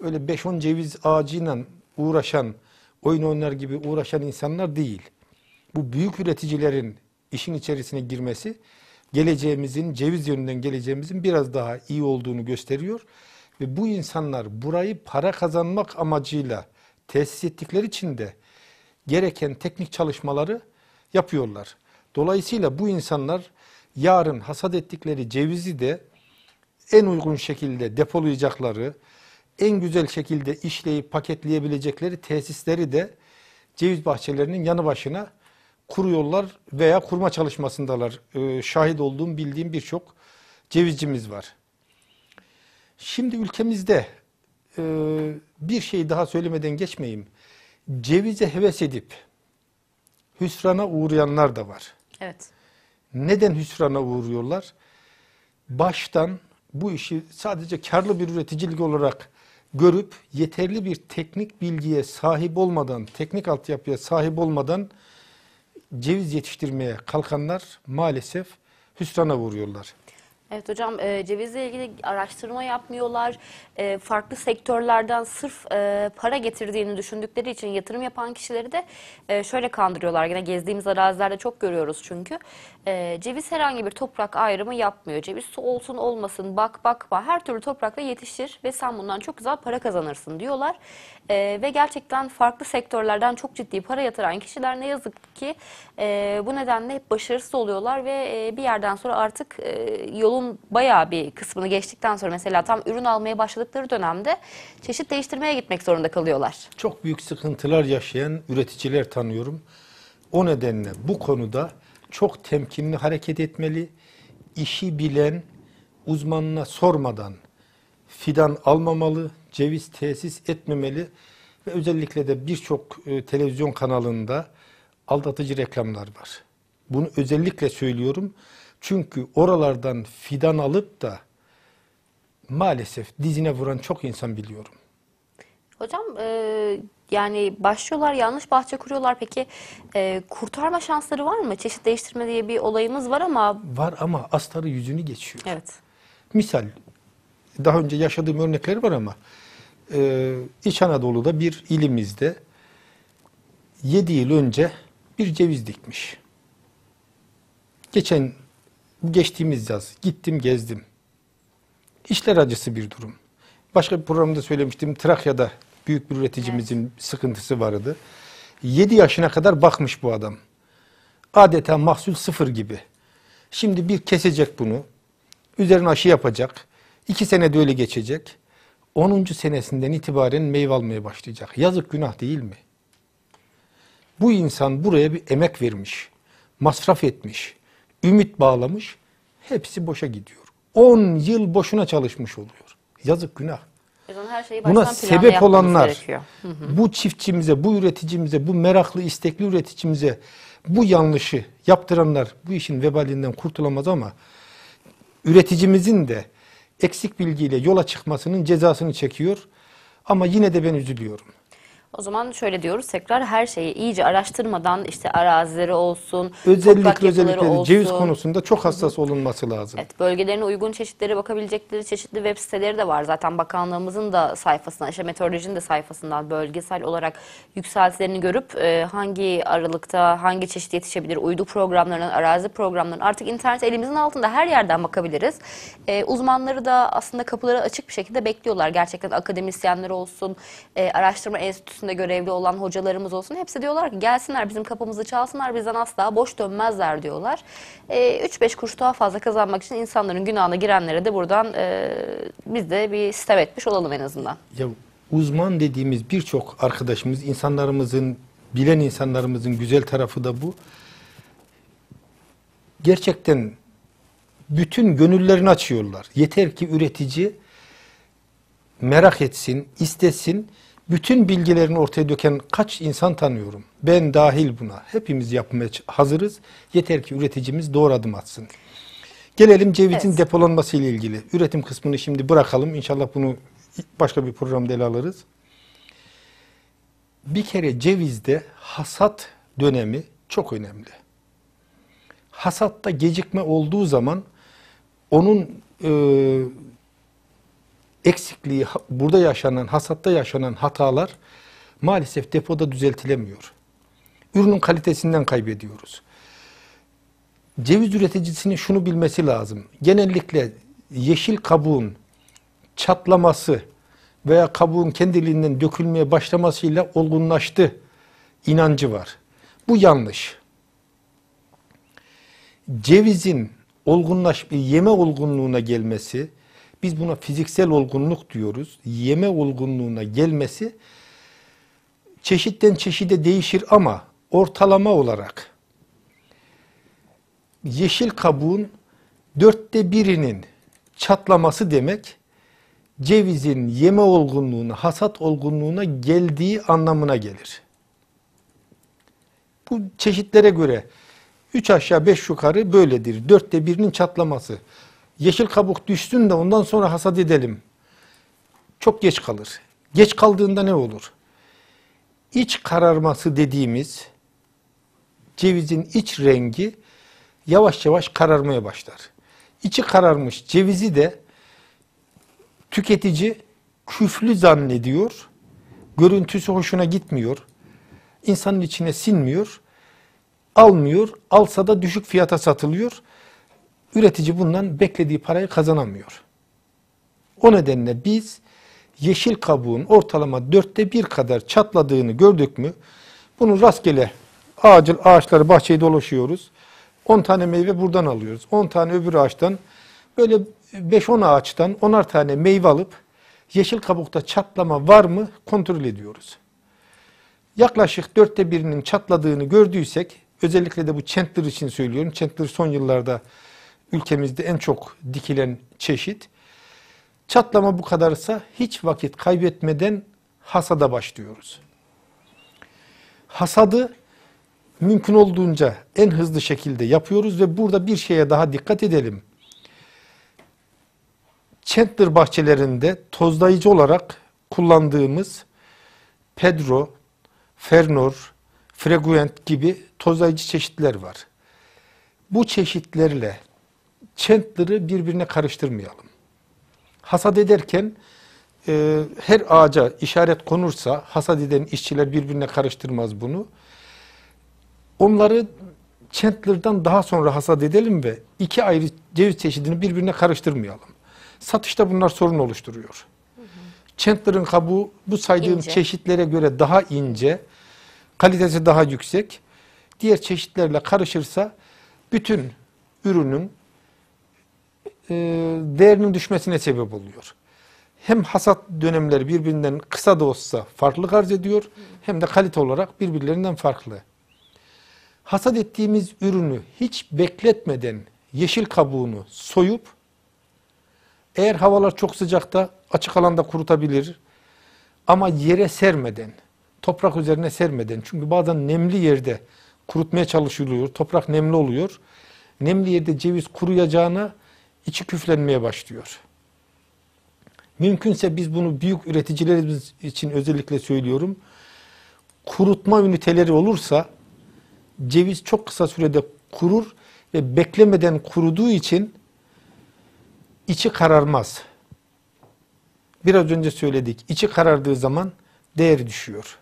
öyle 5-10 ceviz ağacıyla uğraşan, oyun oynar gibi uğraşan insanlar değil. Bu büyük üreticilerin işin içerisine girmesi geleceğimizin, ceviz yönünden geleceğimizin biraz daha iyi olduğunu gösteriyor. Ve bu insanlar burayı para kazanmak amacıyla tesis ettikleri için de gereken teknik çalışmaları yapıyorlar. Dolayısıyla bu insanlar yarın hasat ettikleri cevizi de en uygun şekilde depolayacakları, en güzel şekilde işleyip paketleyebilecekleri tesisleri de ceviz bahçelerinin yanı başına kuruyorlar veya kurma çalışmasındalar. Ee, şahit olduğum, bildiğim birçok cevizcimiz var. Şimdi ülkemizde e, bir şey daha söylemeden geçmeyeyim. Cevize heves edip hüsrana uğrayanlar da var. Evet. Neden hüsrana uğruyorlar? Baştan bu işi sadece karlı bir üreticilik olarak görüp yeterli bir teknik bilgiye sahip olmadan, teknik altyapıya sahip olmadan ceviz yetiştirmeye kalkanlar maalesef hüsrana vuruyorlar. Evet hocam e, cevizle ilgili araştırma yapmıyorlar. E, farklı sektörlerden sırf e, para getirdiğini düşündükleri için yatırım yapan kişileri de e, şöyle kandırıyorlar. Yine gezdiğimiz arazilerde çok görüyoruz çünkü. E, ceviz herhangi bir toprak ayrımı yapmıyor. Ceviz su olsun olmasın bak bakma her türlü toprakla yetişir ve sen bundan çok güzel para kazanırsın diyorlar. E, ve gerçekten farklı sektörlerden çok ciddi para yatıran kişiler ne yazık ki e, bu nedenle hep başarısız oluyorlar ve e, bir yerden sonra artık e, yolun bayağı bir kısmını geçtikten sonra mesela tam ürün almaya başladıkları dönemde çeşit değiştirmeye gitmek zorunda kalıyorlar. Çok büyük sıkıntılar yaşayan üreticiler tanıyorum. O nedenle bu konuda çok temkinli hareket etmeli. İşi bilen uzmanına sormadan fidan almamalı, ceviz tesis etmemeli ve özellikle de birçok e, televizyon kanalında aldatıcı reklamlar var. Bunu özellikle söylüyorum. Çünkü oralardan fidan alıp da maalesef dizine vuran çok insan biliyorum. Hocam e, yani başlıyorlar yanlış bahçe kuruyorlar. Peki e, kurtarma şansları var mı? Çeşit değiştirme diye bir olayımız var ama. Var ama astarı yüzünü geçiyor. Evet. Misal daha önce yaşadığım örnekler var ama e, İç Anadolu'da bir ilimizde 7 yıl önce bir ceviz dikmiş. Geçen, geçtiğimiz yaz gittim gezdim. İşler acısı bir durum. Başka bir programda söylemiştim Trakya'da büyük bir üreticimizin evet. sıkıntısı vardı. 7 yaşına kadar bakmış bu adam. Adeta mahsul sıfır gibi. Şimdi bir kesecek bunu. Üzerine aşı yapacak. 2 sene de öyle geçecek. 10. senesinden itibaren meyve almaya başlayacak. Yazık günah değil mi? Bu insan buraya bir emek vermiş, masraf etmiş, ümit bağlamış. Hepsi boşa gidiyor. 10 yıl boşuna çalışmış oluyor. Yazık günah. Buna sebep olanlar, bu çiftçimize, bu üreticimize, bu meraklı, istekli üreticimize bu yanlışı yaptıranlar bu işin vebalinden kurtulamaz ama üreticimizin de eksik bilgiyle yola çıkmasının cezasını çekiyor. Ama yine de ben üzülüyorum. O zaman şöyle diyoruz tekrar her şeyi iyice araştırmadan işte arazileri olsun, özellikle özellikle olsun. ceviz konusunda çok hassas olunması lazım. Evet, bölgelerine uygun çeşitlere bakabilecekleri çeşitli web siteleri de var zaten bakanlığımızın da sayfasından, işte meteorolojinin de sayfasından bölgesel olarak yükseltilerini görüp e, hangi aralıkta hangi çeşit yetişebilir, uydu programlarının, arazi programlarının artık internet elimizin altında her yerden bakabiliriz. E, uzmanları da aslında kapıları açık bir şekilde bekliyorlar. Gerçekten akademisyenler olsun, e, araştırma enstitüsü üstünde görevli olan hocalarımız olsun hepsi diyorlar ki gelsinler bizim kapımızı çalsınlar bizden asla boş dönmezler diyorlar. 3-5 ee, kuruş daha fazla kazanmak için insanların günahına girenlere de buradan e, biz de bir sistem etmiş olalım en azından. Ya uzman dediğimiz birçok arkadaşımız insanlarımızın bilen insanlarımızın güzel tarafı da bu. Gerçekten bütün gönüllerini açıyorlar. Yeter ki üretici merak etsin, istesin bütün bilgilerini ortaya döken kaç insan tanıyorum. Ben dahil buna. Hepimiz yapmaya hazırız. Yeter ki üreticimiz doğru adım atsın. Gelelim cevizin evet. depolanması ile ilgili. Üretim kısmını şimdi bırakalım. İnşallah bunu başka bir programda ele alırız. Bir kere cevizde hasat dönemi çok önemli. Hasatta gecikme olduğu zaman onun e, eksikliği, burada yaşanan, hasatta yaşanan hatalar maalesef depoda düzeltilemiyor. Ürünün kalitesinden kaybediyoruz. Ceviz üreticisinin şunu bilmesi lazım. Genellikle yeşil kabuğun çatlaması veya kabuğun kendiliğinden dökülmeye başlamasıyla olgunlaştı inancı var. Bu yanlış. Cevizin olgunlaş yeme olgunluğuna gelmesi, biz buna fiziksel olgunluk diyoruz. Yeme olgunluğuna gelmesi çeşitten çeşide değişir ama ortalama olarak yeşil kabuğun dörtte birinin çatlaması demek cevizin yeme olgunluğuna, hasat olgunluğuna geldiği anlamına gelir. Bu çeşitlere göre 3 aşağı 5 yukarı böyledir. Dörtte birinin çatlaması. Yeşil kabuk düşsün de ondan sonra hasat edelim. Çok geç kalır. Geç kaldığında ne olur? İç kararması dediğimiz cevizin iç rengi yavaş yavaş kararmaya başlar. İçi kararmış cevizi de tüketici küflü zannediyor. Görüntüsü hoşuna gitmiyor. İnsanın içine sinmiyor. Almıyor. Alsa da düşük fiyata satılıyor üretici bundan beklediği parayı kazanamıyor. O nedenle biz yeşil kabuğun ortalama dörtte bir kadar çatladığını gördük mü bunu rastgele ağacı, ağaçları bahçeyi dolaşıyoruz. 10 tane meyve buradan alıyoruz. 10 tane öbür ağaçtan böyle 5-10 ağaçtan 10'ar tane meyve alıp yeşil kabukta çatlama var mı kontrol ediyoruz. Yaklaşık dörtte birinin çatladığını gördüysek özellikle de bu çentler için söylüyorum. çentler son yıllarda ülkemizde en çok dikilen çeşit. Çatlama bu kadarsa hiç vakit kaybetmeden hasada başlıyoruz. Hasadı mümkün olduğunca en hızlı şekilde yapıyoruz ve burada bir şeye daha dikkat edelim. Çentler bahçelerinde tozlayıcı olarak kullandığımız Pedro, Fernor, Freguent gibi tozlayıcı çeşitler var. Bu çeşitlerle Çentleri birbirine karıştırmayalım. Hasat ederken e, her ağaca işaret konursa hasat eden işçiler birbirine karıştırmaz bunu. Onları çentlerden daha sonra hasat edelim ve iki ayrı ceviz çeşidini birbirine karıştırmayalım. Satışta bunlar sorun oluşturuyor. Çentlerin kabuğu bu saydığım ince. çeşitlere göre daha ince, kalitesi daha yüksek. Diğer çeşitlerle karışırsa bütün ürünün e, değerinin düşmesine sebep oluyor. Hem hasat dönemleri birbirinden kısa da olsa farklı arz ediyor hem de kalite olarak birbirlerinden farklı. Hasat ettiğimiz ürünü hiç bekletmeden yeşil kabuğunu soyup eğer havalar çok sıcakta açık alanda kurutabilir ama yere sermeden, toprak üzerine sermeden çünkü bazen nemli yerde kurutmaya çalışılıyor, toprak nemli oluyor. Nemli yerde ceviz kuruyacağına içi küflenmeye başlıyor. Mümkünse biz bunu büyük üreticilerimiz için özellikle söylüyorum. Kurutma üniteleri olursa ceviz çok kısa sürede kurur ve beklemeden kuruduğu için içi kararmaz. Biraz önce söyledik. İçi karardığı zaman değeri düşüyor.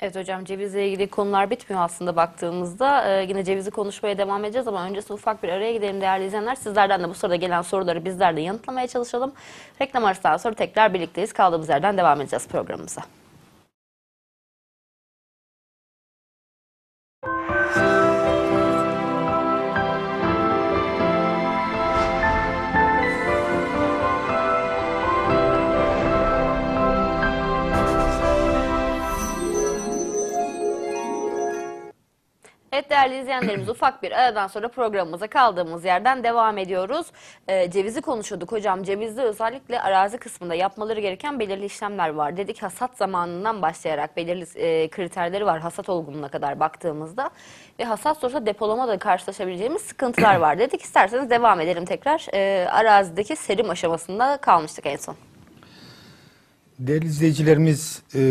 Evet hocam cevizle ilgili konular bitmiyor aslında baktığımızda. Ee, yine cevizi konuşmaya devam edeceğiz ama öncesi ufak bir araya gidelim değerli izleyenler. Sizlerden de bu sırada gelen soruları bizler de yanıtlamaya çalışalım. Reklam arasından sonra tekrar birlikteyiz. Kaldığımız yerden devam edeceğiz programımıza. Değerli izleyenlerimiz ufak bir aradan sonra programımıza kaldığımız yerden devam ediyoruz. Ee, cevizi konuşuyorduk hocam. Cevizde özellikle arazi kısmında yapmaları gereken belirli işlemler var. Dedik hasat zamanından başlayarak belirli e, kriterleri var hasat olgunluğuna kadar baktığımızda. Ve hasat sonrasında depolama da karşılaşabileceğimiz sıkıntılar var dedik. İsterseniz devam edelim tekrar. Ee, arazideki serim aşamasında kalmıştık en son. Değerli izleyicilerimiz e,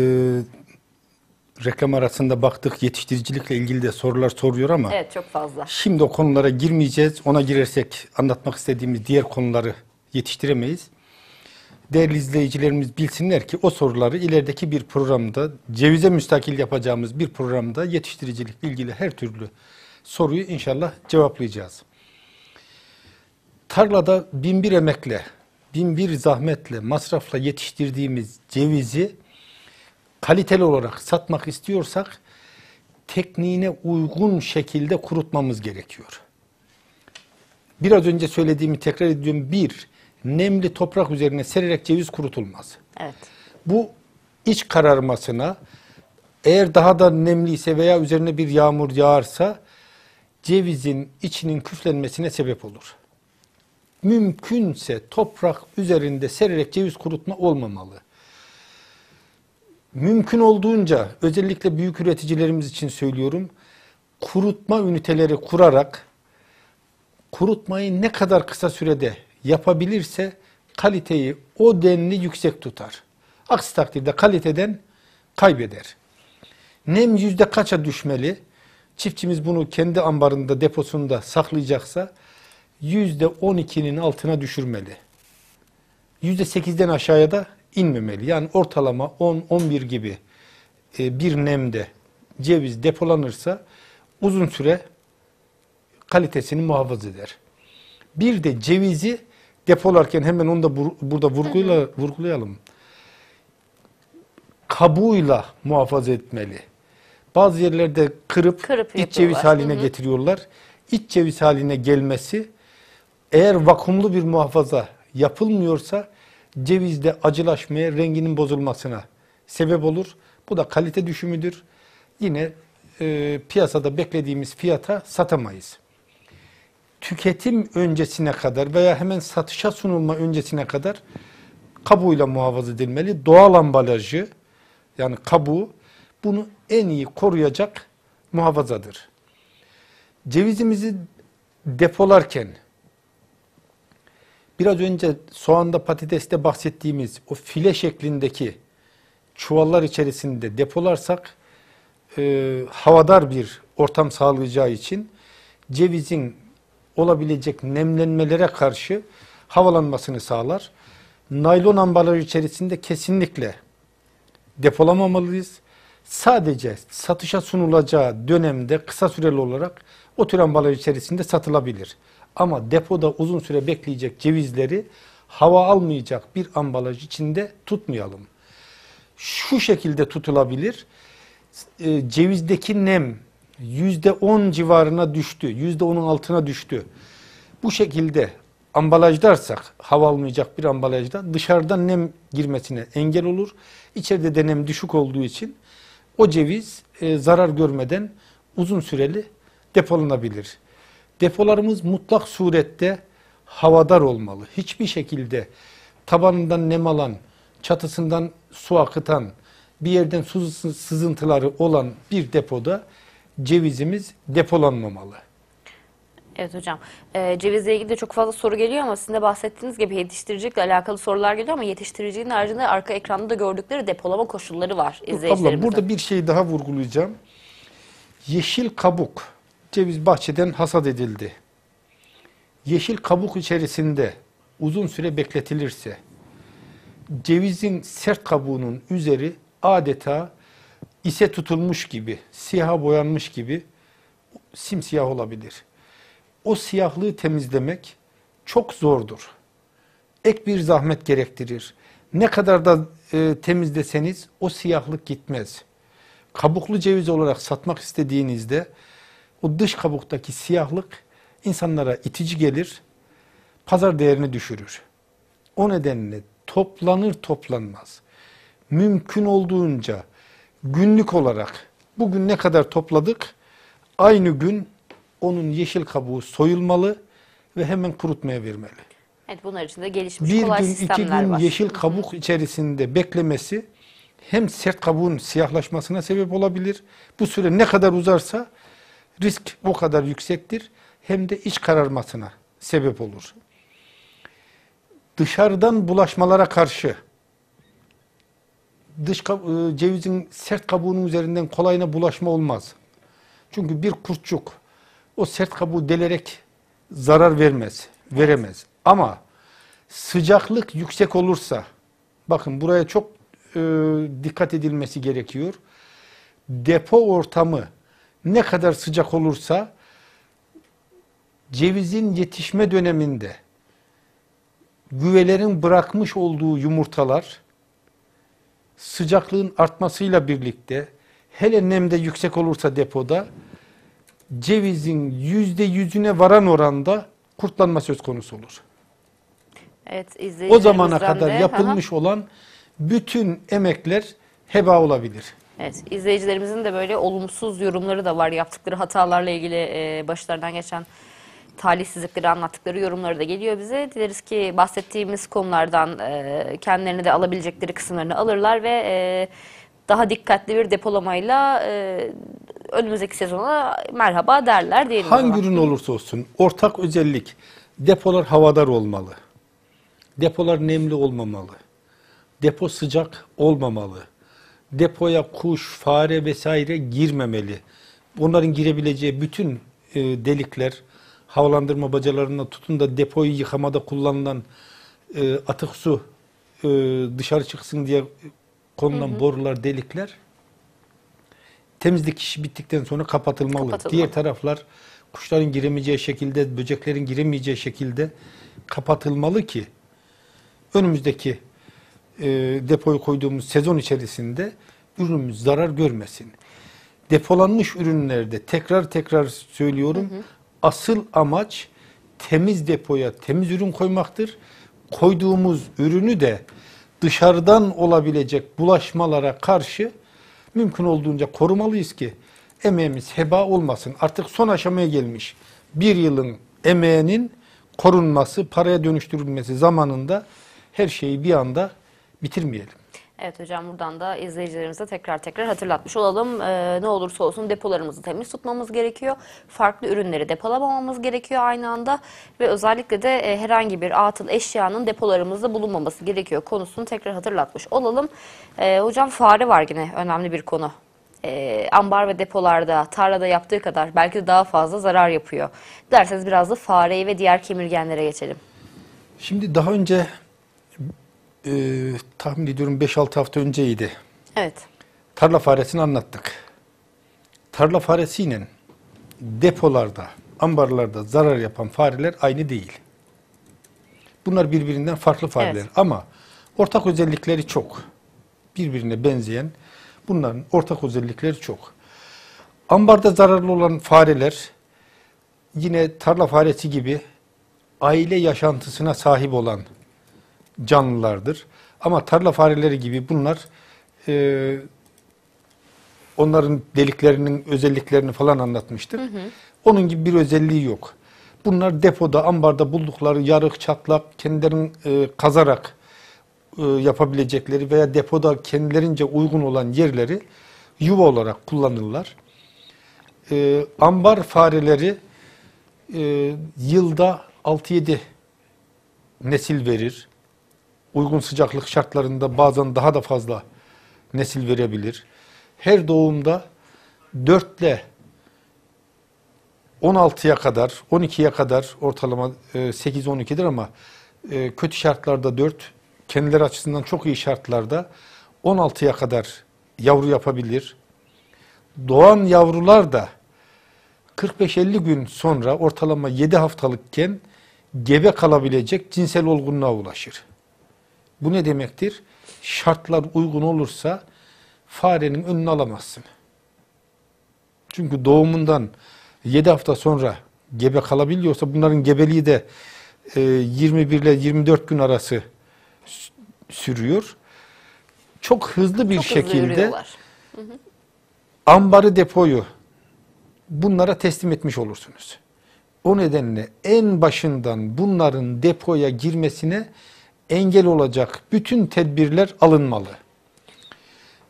reklam arasında baktık yetiştiricilikle ilgili de sorular soruyor ama Evet çok fazla. şimdi o konulara girmeyeceğiz. Ona girersek anlatmak istediğimiz diğer konuları yetiştiremeyiz. Değerli izleyicilerimiz bilsinler ki o soruları ilerideki bir programda cevize müstakil yapacağımız bir programda yetiştiricilikle ilgili her türlü soruyu inşallah cevaplayacağız. Tarlada bin bir emekle, bin bir zahmetle, masrafla yetiştirdiğimiz cevizi kaliteli olarak satmak istiyorsak tekniğine uygun şekilde kurutmamız gerekiyor. Biraz önce söylediğimi tekrar ediyorum. Bir, nemli toprak üzerine sererek ceviz kurutulmaz. Evet. Bu iç kararmasına eğer daha da nemli ise veya üzerine bir yağmur yağarsa cevizin içinin küflenmesine sebep olur. Mümkünse toprak üzerinde sererek ceviz kurutma olmamalı mümkün olduğunca özellikle büyük üreticilerimiz için söylüyorum kurutma üniteleri kurarak kurutmayı ne kadar kısa sürede yapabilirse kaliteyi o denli yüksek tutar. Aksi takdirde kaliteden kaybeder. Nem yüzde kaça düşmeli? Çiftçimiz bunu kendi ambarında, deposunda saklayacaksa yüzde on iki'nin altına düşürmeli. Yüzde sekizden aşağıya da inmemeli. Yani ortalama 10-11 gibi e, bir nemde ceviz depolanırsa uzun süre kalitesini muhafaza eder. Bir de cevizi depolarken hemen onu da burada vurguyla vurgulayalım. Kabuğuyla muhafaza etmeli. Bazı yerlerde kırıp, kırıp iç ceviz haline Hı -hı. getiriyorlar. İç ceviz haline gelmesi eğer vakumlu bir muhafaza yapılmıyorsa cevizde acılaşmaya, renginin bozulmasına sebep olur. Bu da kalite düşümüdür. Yine e, piyasada beklediğimiz fiyata satamayız. Tüketim öncesine kadar veya hemen satışa sunulma öncesine kadar kabuğuyla muhafaza edilmeli. Doğal ambalajı yani kabuğu bunu en iyi koruyacak muhafazadır. Cevizimizi depolarken biraz önce soğanda patateste bahsettiğimiz o file şeklindeki çuvallar içerisinde depolarsak e, havadar bir ortam sağlayacağı için cevizin olabilecek nemlenmelere karşı havalanmasını sağlar. Naylon ambalaj içerisinde kesinlikle depolamamalıyız. Sadece satışa sunulacağı dönemde kısa süreli olarak o tür ambalaj içerisinde satılabilir. Ama depoda uzun süre bekleyecek cevizleri hava almayacak bir ambalaj içinde tutmayalım. Şu şekilde tutulabilir. E, cevizdeki nem %10 civarına düştü, %10'un altına düştü. Bu şekilde ambalajlarsak, hava almayacak bir ambalajda dışarıdan nem girmesine engel olur. İçeride de nem düşük olduğu için o ceviz e, zarar görmeden uzun süreli depolanabilir. Depolarımız mutlak surette havadar olmalı. Hiçbir şekilde tabanından nem alan, çatısından su akıtan, bir yerden su sızıntıları olan bir depoda cevizimiz depolanmamalı. Evet hocam. Ee, cevizle ilgili de çok fazla soru geliyor ama sizin de bahsettiğiniz gibi yetiştiricilikle alakalı sorular geliyor ama yetiştiriciliğin haricinde arka ekranda da gördükleri depolama koşulları var izleyicilerimizin. Abla burada bir şey daha vurgulayacağım. Yeşil kabuk Ceviz bahçeden hasat edildi. Yeşil kabuk içerisinde uzun süre bekletilirse cevizin sert kabuğunun üzeri adeta ise tutulmuş gibi, siyaha boyanmış gibi simsiyah olabilir. O siyahlığı temizlemek çok zordur. Ek bir zahmet gerektirir. Ne kadar da e, temizleseniz o siyahlık gitmez. Kabuklu ceviz olarak satmak istediğinizde o dış kabuktaki siyahlık insanlara itici gelir, pazar değerini düşürür. O nedenle toplanır toplanmaz. Mümkün olduğunca günlük olarak bugün ne kadar topladık aynı gün onun yeşil kabuğu soyulmalı ve hemen kurutmaya vermeli. Evet bunlar için de gelişmiş bir kolay gün, sistemler var. Bir gün iki gün yeşil kabuk içerisinde beklemesi hem sert kabuğun siyahlaşmasına sebep olabilir. Bu süre ne kadar uzarsa risk o kadar yüksektir hem de iç kararmasına sebep olur. Dışarıdan bulaşmalara karşı dış e, cevizin sert kabuğunun üzerinden kolayına bulaşma olmaz. Çünkü bir kurtçuk o sert kabuğu delerek zarar vermez, veremez. Ama sıcaklık yüksek olursa, bakın buraya çok e, dikkat edilmesi gerekiyor. Depo ortamı ne kadar sıcak olursa cevizin yetişme döneminde güvelerin bırakmış olduğu yumurtalar sıcaklığın artmasıyla birlikte hele nemde yüksek olursa depoda cevizin yüzde yüzüne varan oranda kurtlanma söz konusu olur. Evet, o zamana kadar yapılmış aha. olan bütün emekler heba olabilir. Evet, izleyicilerimizin de böyle olumsuz yorumları da var. Yaptıkları hatalarla ilgili e, başlarından geçen talihsizlikleri anlattıkları yorumları da geliyor bize. Dileriz ki bahsettiğimiz konulardan e, kendilerini de alabilecekleri kısımlarını alırlar ve e, daha dikkatli bir depolamayla e, önümüzdeki sezona merhaba derler diyelim. Hangi ürün olursa olsun ortak özellik depolar havadar olmalı. Depolar nemli olmamalı. Depo sıcak olmamalı depoya kuş, fare vesaire girmemeli. Onların girebileceği bütün e, delikler, havalandırma bacalarına tutun da depoyu yıkamada kullanılan e, atık su e, dışarı çıksın diye konulan hı hı. borular, delikler temizlik işi bittikten sonra kapatılmalı. kapatılmalı. Diğer taraflar kuşların giremeyeceği şekilde, böceklerin giremeyeceği şekilde kapatılmalı ki önümüzdeki e, depoyu koyduğumuz sezon içerisinde ürünümüz zarar görmesin. Depolanmış ürünlerde tekrar tekrar söylüyorum hı hı. asıl amaç temiz depoya temiz ürün koymaktır. Koyduğumuz ürünü de dışarıdan olabilecek bulaşmalara karşı mümkün olduğunca korumalıyız ki emeğimiz heba olmasın. Artık son aşamaya gelmiş bir yılın emeğinin korunması, paraya dönüştürülmesi zamanında her şeyi bir anda bitirmeyelim. Evet hocam buradan da izleyicilerimize tekrar tekrar hatırlatmış olalım. Ee, ne olursa olsun depolarımızı temiz tutmamız gerekiyor. Farklı ürünleri depolamamamız gerekiyor aynı anda. Ve özellikle de e, herhangi bir atıl eşyanın depolarımızda bulunmaması gerekiyor konusunu tekrar hatırlatmış olalım. Ee, hocam fare var yine önemli bir konu. Ee, ambar ve depolarda, tarlada yaptığı kadar belki de daha fazla zarar yapıyor. Derseniz biraz da fareyi ve diğer kemirgenlere geçelim. Şimdi daha önce e, tahmin ediyorum 5-6 hafta önceydi. Evet. Tarla faresini anlattık. Tarla faresiyle depolarda, ambarlarda zarar yapan fareler aynı değil. Bunlar birbirinden farklı fareler evet. ama ortak özellikleri çok. Birbirine benzeyen bunların ortak özellikleri çok. Ambarda zararlı olan fareler yine tarla faresi gibi aile yaşantısına sahip olan canlılardır. Ama tarla fareleri gibi bunlar e, onların deliklerinin özelliklerini falan anlatmıştır. Hı hı. Onun gibi bir özelliği yok. Bunlar depoda, ambarda buldukları yarık, çatlak, kendilerini e, kazarak e, yapabilecekleri veya depoda kendilerince uygun olan yerleri yuva olarak kullanırlar. E, ambar fareleri e, yılda 6-7 nesil verir uygun sıcaklık şartlarında bazen daha da fazla nesil verebilir. Her doğumda 4 ile 16'ya kadar, 12'ye kadar ortalama 8-12'dir e, ama e, kötü şartlarda 4, kendileri açısından çok iyi şartlarda 16'ya kadar yavru yapabilir. Doğan yavrular da 45-50 gün sonra ortalama 7 haftalıkken gebe kalabilecek cinsel olgunluğa ulaşır. Bu ne demektir? Şartlar uygun olursa farenin önünü alamazsın. Çünkü doğumundan 7 hafta sonra gebe kalabiliyorsa bunların gebeliği de 21 e, ile 24 gün arası sürüyor. Çok hızlı bir Çok şekilde hızlı ambarı depoyu bunlara teslim etmiş olursunuz. O nedenle en başından bunların depoya girmesine engel olacak bütün tedbirler alınmalı.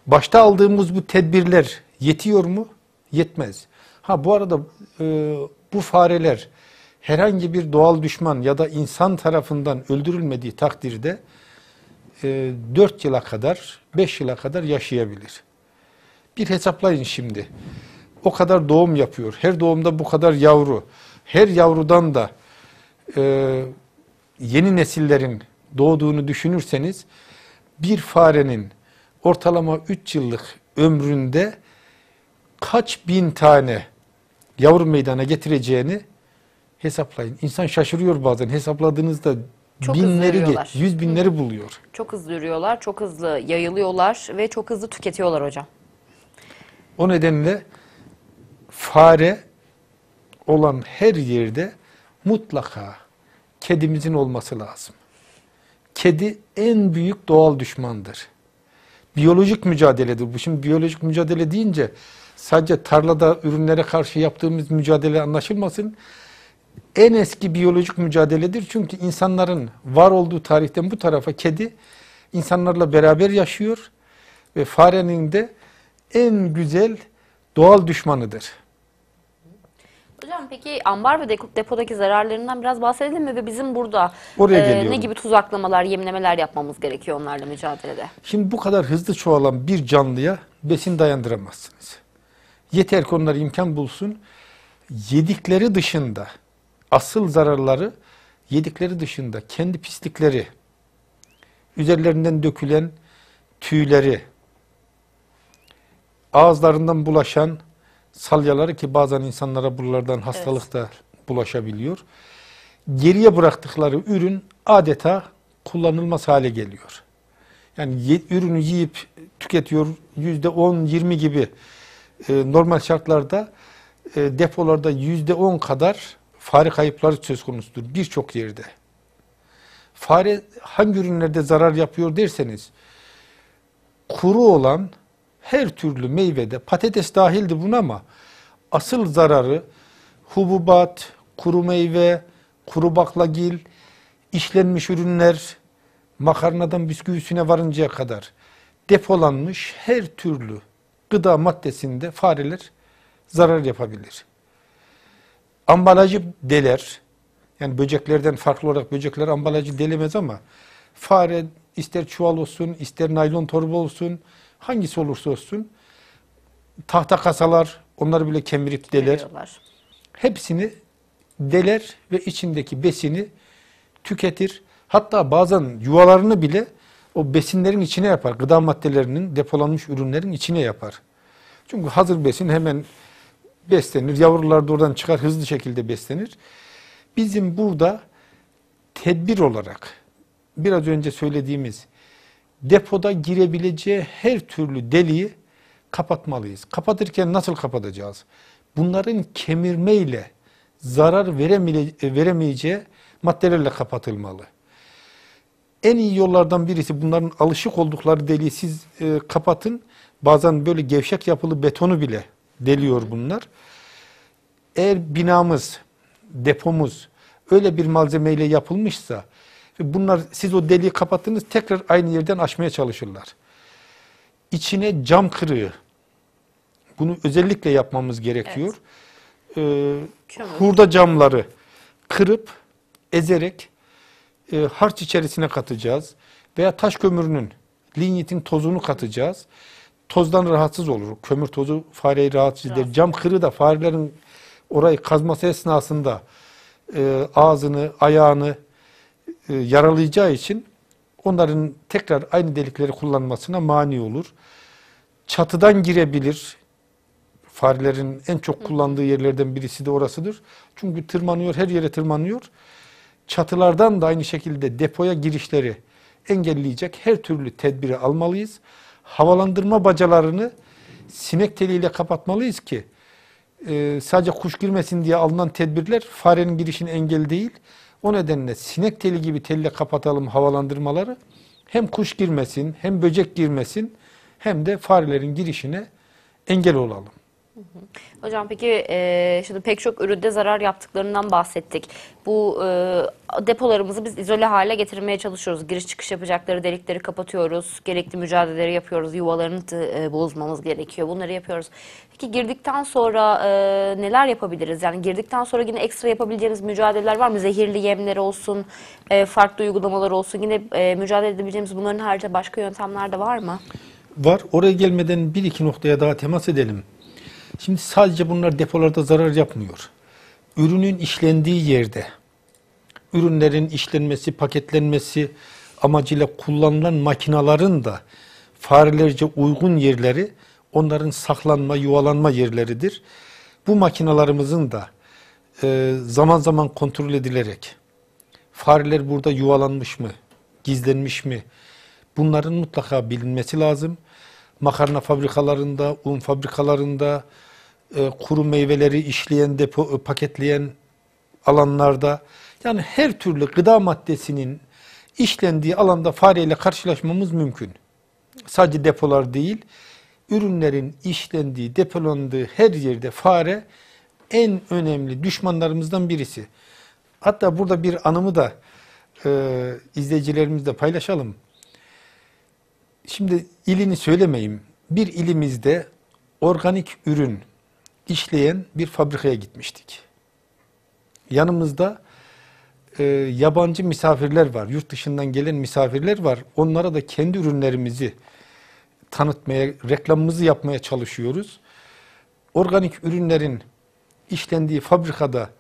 Başta aldığımız bu tedbirler yetiyor mu? Yetmez. Ha bu arada e, bu fareler herhangi bir doğal düşman ya da insan tarafından öldürülmediği takdirde e, 4 yıla kadar, 5 yıla kadar yaşayabilir. Bir hesaplayın şimdi. O kadar doğum yapıyor. Her doğumda bu kadar yavru. Her yavrudan da e, yeni nesillerin doğduğunu düşünürseniz bir farenin ortalama 3 yıllık ömründe kaç bin tane yavru meydana getireceğini hesaplayın. İnsan şaşırıyor bazen hesapladığınızda çok binleri geç, yüz binleri Hı. buluyor. Çok hızlı yürüyorlar, çok hızlı yayılıyorlar ve çok hızlı tüketiyorlar hocam. O nedenle fare olan her yerde mutlaka kedimizin olması lazım kedi en büyük doğal düşmandır. Biyolojik mücadeledir bu. Şimdi biyolojik mücadele deyince sadece tarlada ürünlere karşı yaptığımız mücadele anlaşılmasın. En eski biyolojik mücadeledir. Çünkü insanların var olduğu tarihten bu tarafa kedi insanlarla beraber yaşıyor ve farenin de en güzel doğal düşmanıdır. Hocam peki ambar ve depodaki zararlarından biraz bahsedelim mi ve bizim burada Oraya e, ne gibi tuzaklamalar, yemlemeler yapmamız gerekiyor onlarla mücadelede? Şimdi bu kadar hızlı çoğalan bir canlıya besin dayandıramazsınız. Yeter ki onlar imkan bulsun. Yedikleri dışında asıl zararları yedikleri dışında kendi pislikleri, üzerlerinden dökülen tüyleri, ağızlarından bulaşan salyaları ki bazen insanlara buralardan hastalık da bulaşabiliyor. Geriye bıraktıkları ürün adeta kullanılmaz hale geliyor. Yani ürünü yiyip tüketiyor yüzde on yirmi gibi e, normal şartlarda e, depolarda yüzde on kadar fare kayıpları söz konusudur birçok yerde. Fare hangi ürünlerde zarar yapıyor derseniz kuru olan her türlü meyvede patates dahildir buna ama asıl zararı hububat, kuru meyve, kuru baklagil, işlenmiş ürünler, makarnadan bisküvisine varıncaya kadar depolanmış her türlü gıda maddesinde fareler zarar yapabilir. Ambalajı deler. Yani böceklerden farklı olarak böcekler ambalajı delemez ama fare ister çuval olsun, ister naylon torba olsun, Hangisi olursa olsun tahta kasalar onları bile kemirip deler. Hepsini deler ve içindeki besini tüketir. Hatta bazen yuvalarını bile o besinlerin içine yapar. Gıda maddelerinin depolanmış ürünlerin içine yapar. Çünkü hazır besin hemen beslenir. Yavrular da oradan çıkar hızlı şekilde beslenir. Bizim burada tedbir olarak biraz önce söylediğimiz depoda girebileceği her türlü deliği kapatmalıyız. Kapatırken nasıl kapatacağız? Bunların kemirmeyle zarar veremeyeceği maddelerle kapatılmalı. En iyi yollardan birisi bunların alışık oldukları deliği siz e, kapatın. Bazen böyle gevşek yapılı betonu bile deliyor bunlar. Eğer binamız, depomuz öyle bir malzemeyle yapılmışsa Bunlar siz o deliği kapattınız tekrar aynı yerden açmaya çalışırlar. İçine cam kırığı. Bunu özellikle yapmamız gerekiyor. Evet. Ee, hurda camları kırıp ezerek e, harç içerisine katacağız. Veya taş kömürünün lignitin tozunu katacağız. Tozdan rahatsız olur. Kömür tozu fareyi rahatsız eder. Cam kırığı da farelerin orayı kazması esnasında e, ağzını, ayağını e, yaralayacağı için onların tekrar aynı delikleri kullanmasına mani olur. Çatıdan girebilir. Farelerin en çok kullandığı yerlerden birisi de orasıdır. Çünkü tırmanıyor, her yere tırmanıyor. Çatılardan da aynı şekilde depoya girişleri engelleyecek her türlü tedbiri almalıyız. Havalandırma bacalarını sinek teliyle kapatmalıyız ki e, sadece kuş girmesin diye alınan tedbirler farenin girişini engel değil, o nedenle sinek teli gibi telle kapatalım havalandırmaları. Hem kuş girmesin, hem böcek girmesin, hem de farelerin girişine engel olalım. Hocam peki e, şimdi pek çok üründe zarar yaptıklarından bahsettik. Bu e, depolarımızı biz izole hale getirmeye çalışıyoruz. Giriş çıkış yapacakları delikleri kapatıyoruz. Gerekli mücadeleleri yapıyoruz. Yuvalarını e, bozmamız gerekiyor. Bunları yapıyoruz. Peki girdikten sonra e, neler yapabiliriz? Yani girdikten sonra yine ekstra yapabileceğimiz mücadeleler var mı? Zehirli yemler olsun, e, farklı uygulamalar olsun. Yine e, mücadele edebileceğimiz bunların haricinde başka yöntemler de var mı? Var. Oraya gelmeden bir iki noktaya daha temas edelim. Şimdi sadece bunlar depolarda zarar yapmıyor. Ürünün işlendiği yerde, ürünlerin işlenmesi, paketlenmesi amacıyla kullanılan makinaların da farelerce uygun yerleri onların saklanma, yuvalanma yerleridir. Bu makinalarımızın da e, zaman zaman kontrol edilerek fareler burada yuvalanmış mı, gizlenmiş mi bunların mutlaka bilinmesi lazım. Makarna fabrikalarında, un fabrikalarında, e, kuru meyveleri işleyen, depo, e, paketleyen alanlarda yani her türlü gıda maddesinin işlendiği alanda fareyle karşılaşmamız mümkün. Sadece depolar değil, ürünlerin işlendiği, depolandığı her yerde fare en önemli düşmanlarımızdan birisi. Hatta burada bir anımı da e, izleyicilerimizle paylaşalım. Şimdi ilini söylemeyeyim. Bir ilimizde organik ürün işleyen bir fabrikaya gitmiştik. Yanımızda e, yabancı misafirler var, yurt dışından gelen misafirler var. Onlara da kendi ürünlerimizi tanıtmaya, reklamımızı yapmaya çalışıyoruz. Organik ürünlerin işlendiği fabrikada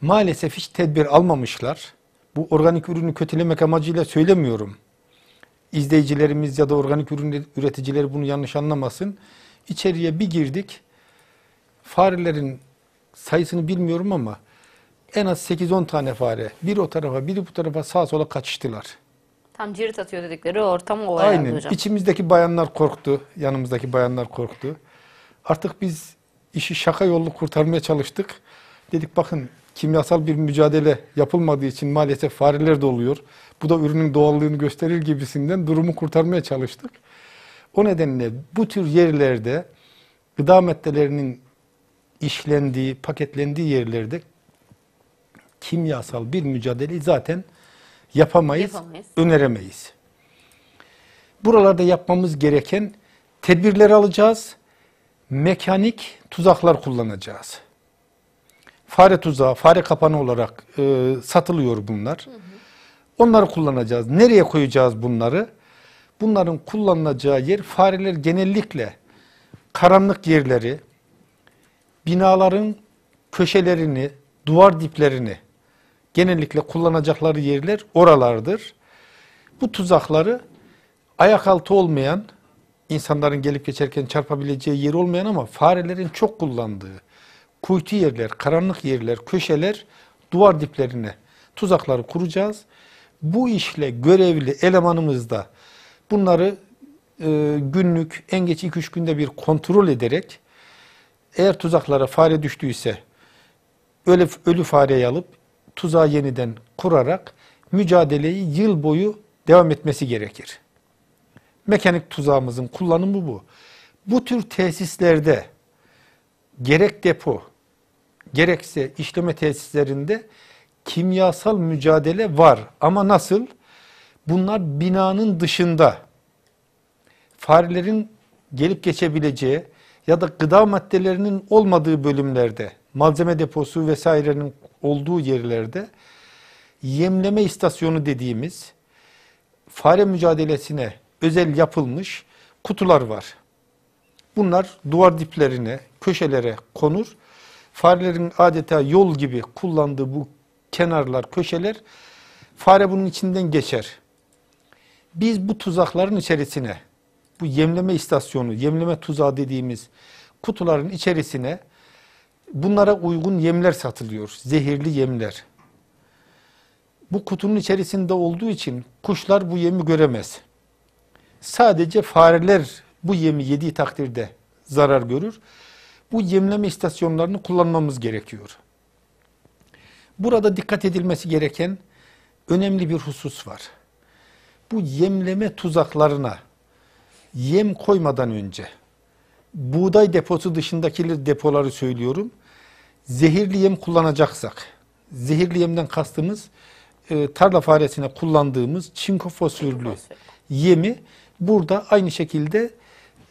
maalesef hiç tedbir almamışlar. Bu organik ürünü kötülemek amacıyla söylemiyorum. İzleyicilerimiz ya da organik ürün üreticileri bunu yanlış anlamasın. İçeriye bir girdik, farelerin sayısını bilmiyorum ama en az 8-10 tane fare bir o tarafa biri bu tarafa sağa sola kaçıştılar. Tam cirit atıyor dedikleri ortam o Aynen. hocam. İçimizdeki bayanlar korktu. Yanımızdaki bayanlar korktu. Artık biz işi şaka yollu kurtarmaya çalıştık. Dedik bakın kimyasal bir mücadele yapılmadığı için maalesef fareler de oluyor. Bu da ürünün doğallığını gösterir gibisinden durumu kurtarmaya çalıştık. O nedenle bu tür yerlerde gıda maddelerinin işlendiği, paketlendiği yerlerde kimyasal bir mücadeleyi zaten yapamayız, yapamayız. öneremeyiz. Buralarda yapmamız gereken tedbirler alacağız. Mekanik tuzaklar kullanacağız. Fare tuzağı, fare kapanı olarak e, satılıyor bunlar. Onları kullanacağız. Nereye koyacağız bunları? Bunların kullanılacağı yer fareler genellikle karanlık yerleri, binaların köşelerini, duvar diplerini genellikle kullanacakları yerler oralardır. Bu tuzakları ayak altı olmayan, insanların gelip geçerken çarpabileceği yer olmayan ama farelerin çok kullandığı kuytu yerler, karanlık yerler, köşeler, duvar diplerine tuzakları kuracağız. Bu işle görevli elemanımız da bunları e, günlük en geç 2-3 günde bir kontrol ederek eğer tuzaklara fare düştüyse ölü, ölü fareyi alıp tuzağı yeniden kurarak mücadeleyi yıl boyu devam etmesi gerekir. Mekanik tuzağımızın kullanımı bu. Bu tür tesislerde gerek depo, gerekse işleme tesislerinde kimyasal mücadele var. Ama nasıl? Bunlar binanın dışında farelerin gelip geçebileceği, ya da gıda maddelerinin olmadığı bölümlerde, malzeme deposu vesairenin olduğu yerlerde yemleme istasyonu dediğimiz fare mücadelesine özel yapılmış kutular var. Bunlar duvar diplerine, köşelere konur. Farelerin adeta yol gibi kullandığı bu kenarlar, köşeler fare bunun içinden geçer. Biz bu tuzakların içerisine bu yemleme istasyonu, yemleme tuzağı dediğimiz kutuların içerisine bunlara uygun yemler satılıyor. Zehirli yemler. Bu kutunun içerisinde olduğu için kuşlar bu yemi göremez. Sadece fareler bu yemi yediği takdirde zarar görür. Bu yemleme istasyonlarını kullanmamız gerekiyor. Burada dikkat edilmesi gereken önemli bir husus var. Bu yemleme tuzaklarına yem koymadan önce buğday deposu dışındaki depoları söylüyorum. Zehirli yem kullanacaksak, zehirli yemden kastımız e, tarla faresine kullandığımız çinko fosfürlü yemi burada aynı şekilde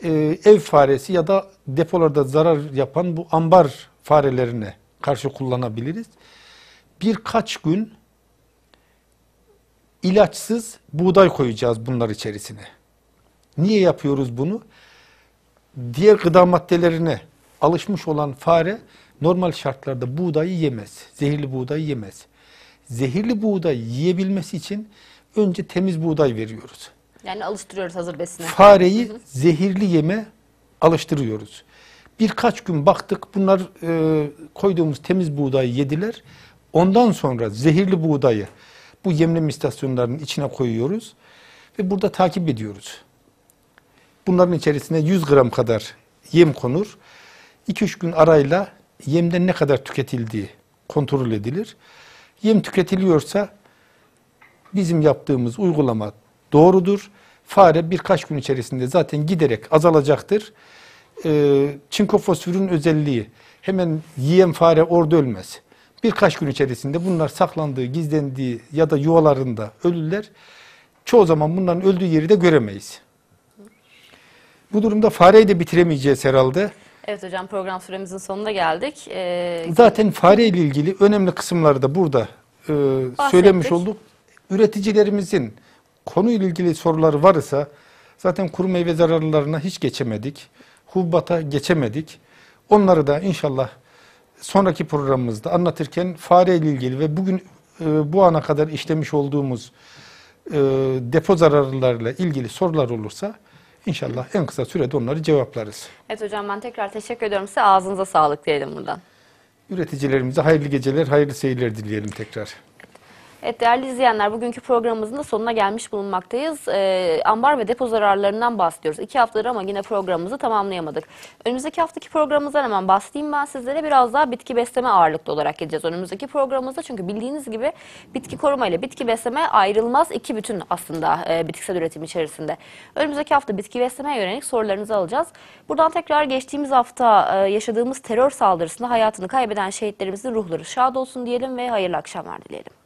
e, ev faresi ya da depolarda zarar yapan bu ambar farelerine karşı kullanabiliriz. Birkaç gün ilaçsız buğday koyacağız bunlar içerisine. Niye yapıyoruz bunu? Diğer gıda maddelerine alışmış olan fare normal şartlarda buğdayı yemez. Zehirli buğdayı yemez. Zehirli buğday yiyebilmesi için önce temiz buğday veriyoruz. Yani alıştırıyoruz hazır besine. Fareyi zehirli yeme alıştırıyoruz. Birkaç gün baktık bunlar e, koyduğumuz temiz buğdayı yediler. Ondan sonra zehirli buğdayı bu yemlem istasyonlarının içine koyuyoruz ve burada takip ediyoruz. Bunların içerisine 100 gram kadar yem konur. 2-3 gün arayla yemden ne kadar tüketildiği kontrol edilir. Yem tüketiliyorsa bizim yaptığımız uygulama doğrudur. Fare birkaç gün içerisinde zaten giderek azalacaktır. Ee, çinko fosforun özelliği hemen yiyen fare orada ölmez. Birkaç gün içerisinde bunlar saklandığı, gizlendiği ya da yuvalarında ölürler. Çoğu zaman bunların öldüğü yeri de göremeyiz. Bu durumda fareyi de bitiremeyeceğiz herhalde. Evet hocam program süremizin sonuna geldik. Ee, Zaten fare ile ilgili önemli kısımları da burada e, söylemiş olduk. Üreticilerimizin konuyla ilgili soruları varsa zaten kuru meyve zararlarına hiç geçemedik. Hubbata geçemedik. Onları da inşallah sonraki programımızda anlatırken fare ile ilgili ve bugün e, bu ana kadar işlemiş olduğumuz e, depo zararlarıyla ilgili sorular olursa İnşallah en kısa sürede onları cevaplarız. Evet hocam ben tekrar teşekkür ediyorum size. Ağzınıza sağlık diyelim buradan. Üreticilerimize hayırlı geceler, hayırlı seyirler dileyelim tekrar. Evet değerli izleyenler bugünkü programımızın da sonuna gelmiş bulunmaktayız. Ee, ambar ve depo zararlarından bahsediyoruz. İki haftadır ama yine programımızı tamamlayamadık. Önümüzdeki haftaki programımızdan hemen bahsedeyim ben sizlere. Biraz daha bitki besleme ağırlıklı olarak gideceğiz önümüzdeki programımızda. Çünkü bildiğiniz gibi bitki koruma ile bitki besleme ayrılmaz iki bütün aslında e, bitkisel üretim içerisinde. Önümüzdeki hafta bitki beslemeye yönelik sorularınızı alacağız. Buradan tekrar geçtiğimiz hafta e, yaşadığımız terör saldırısında hayatını kaybeden şehitlerimizin ruhları şad olsun diyelim ve hayırlı akşamlar dileyelim.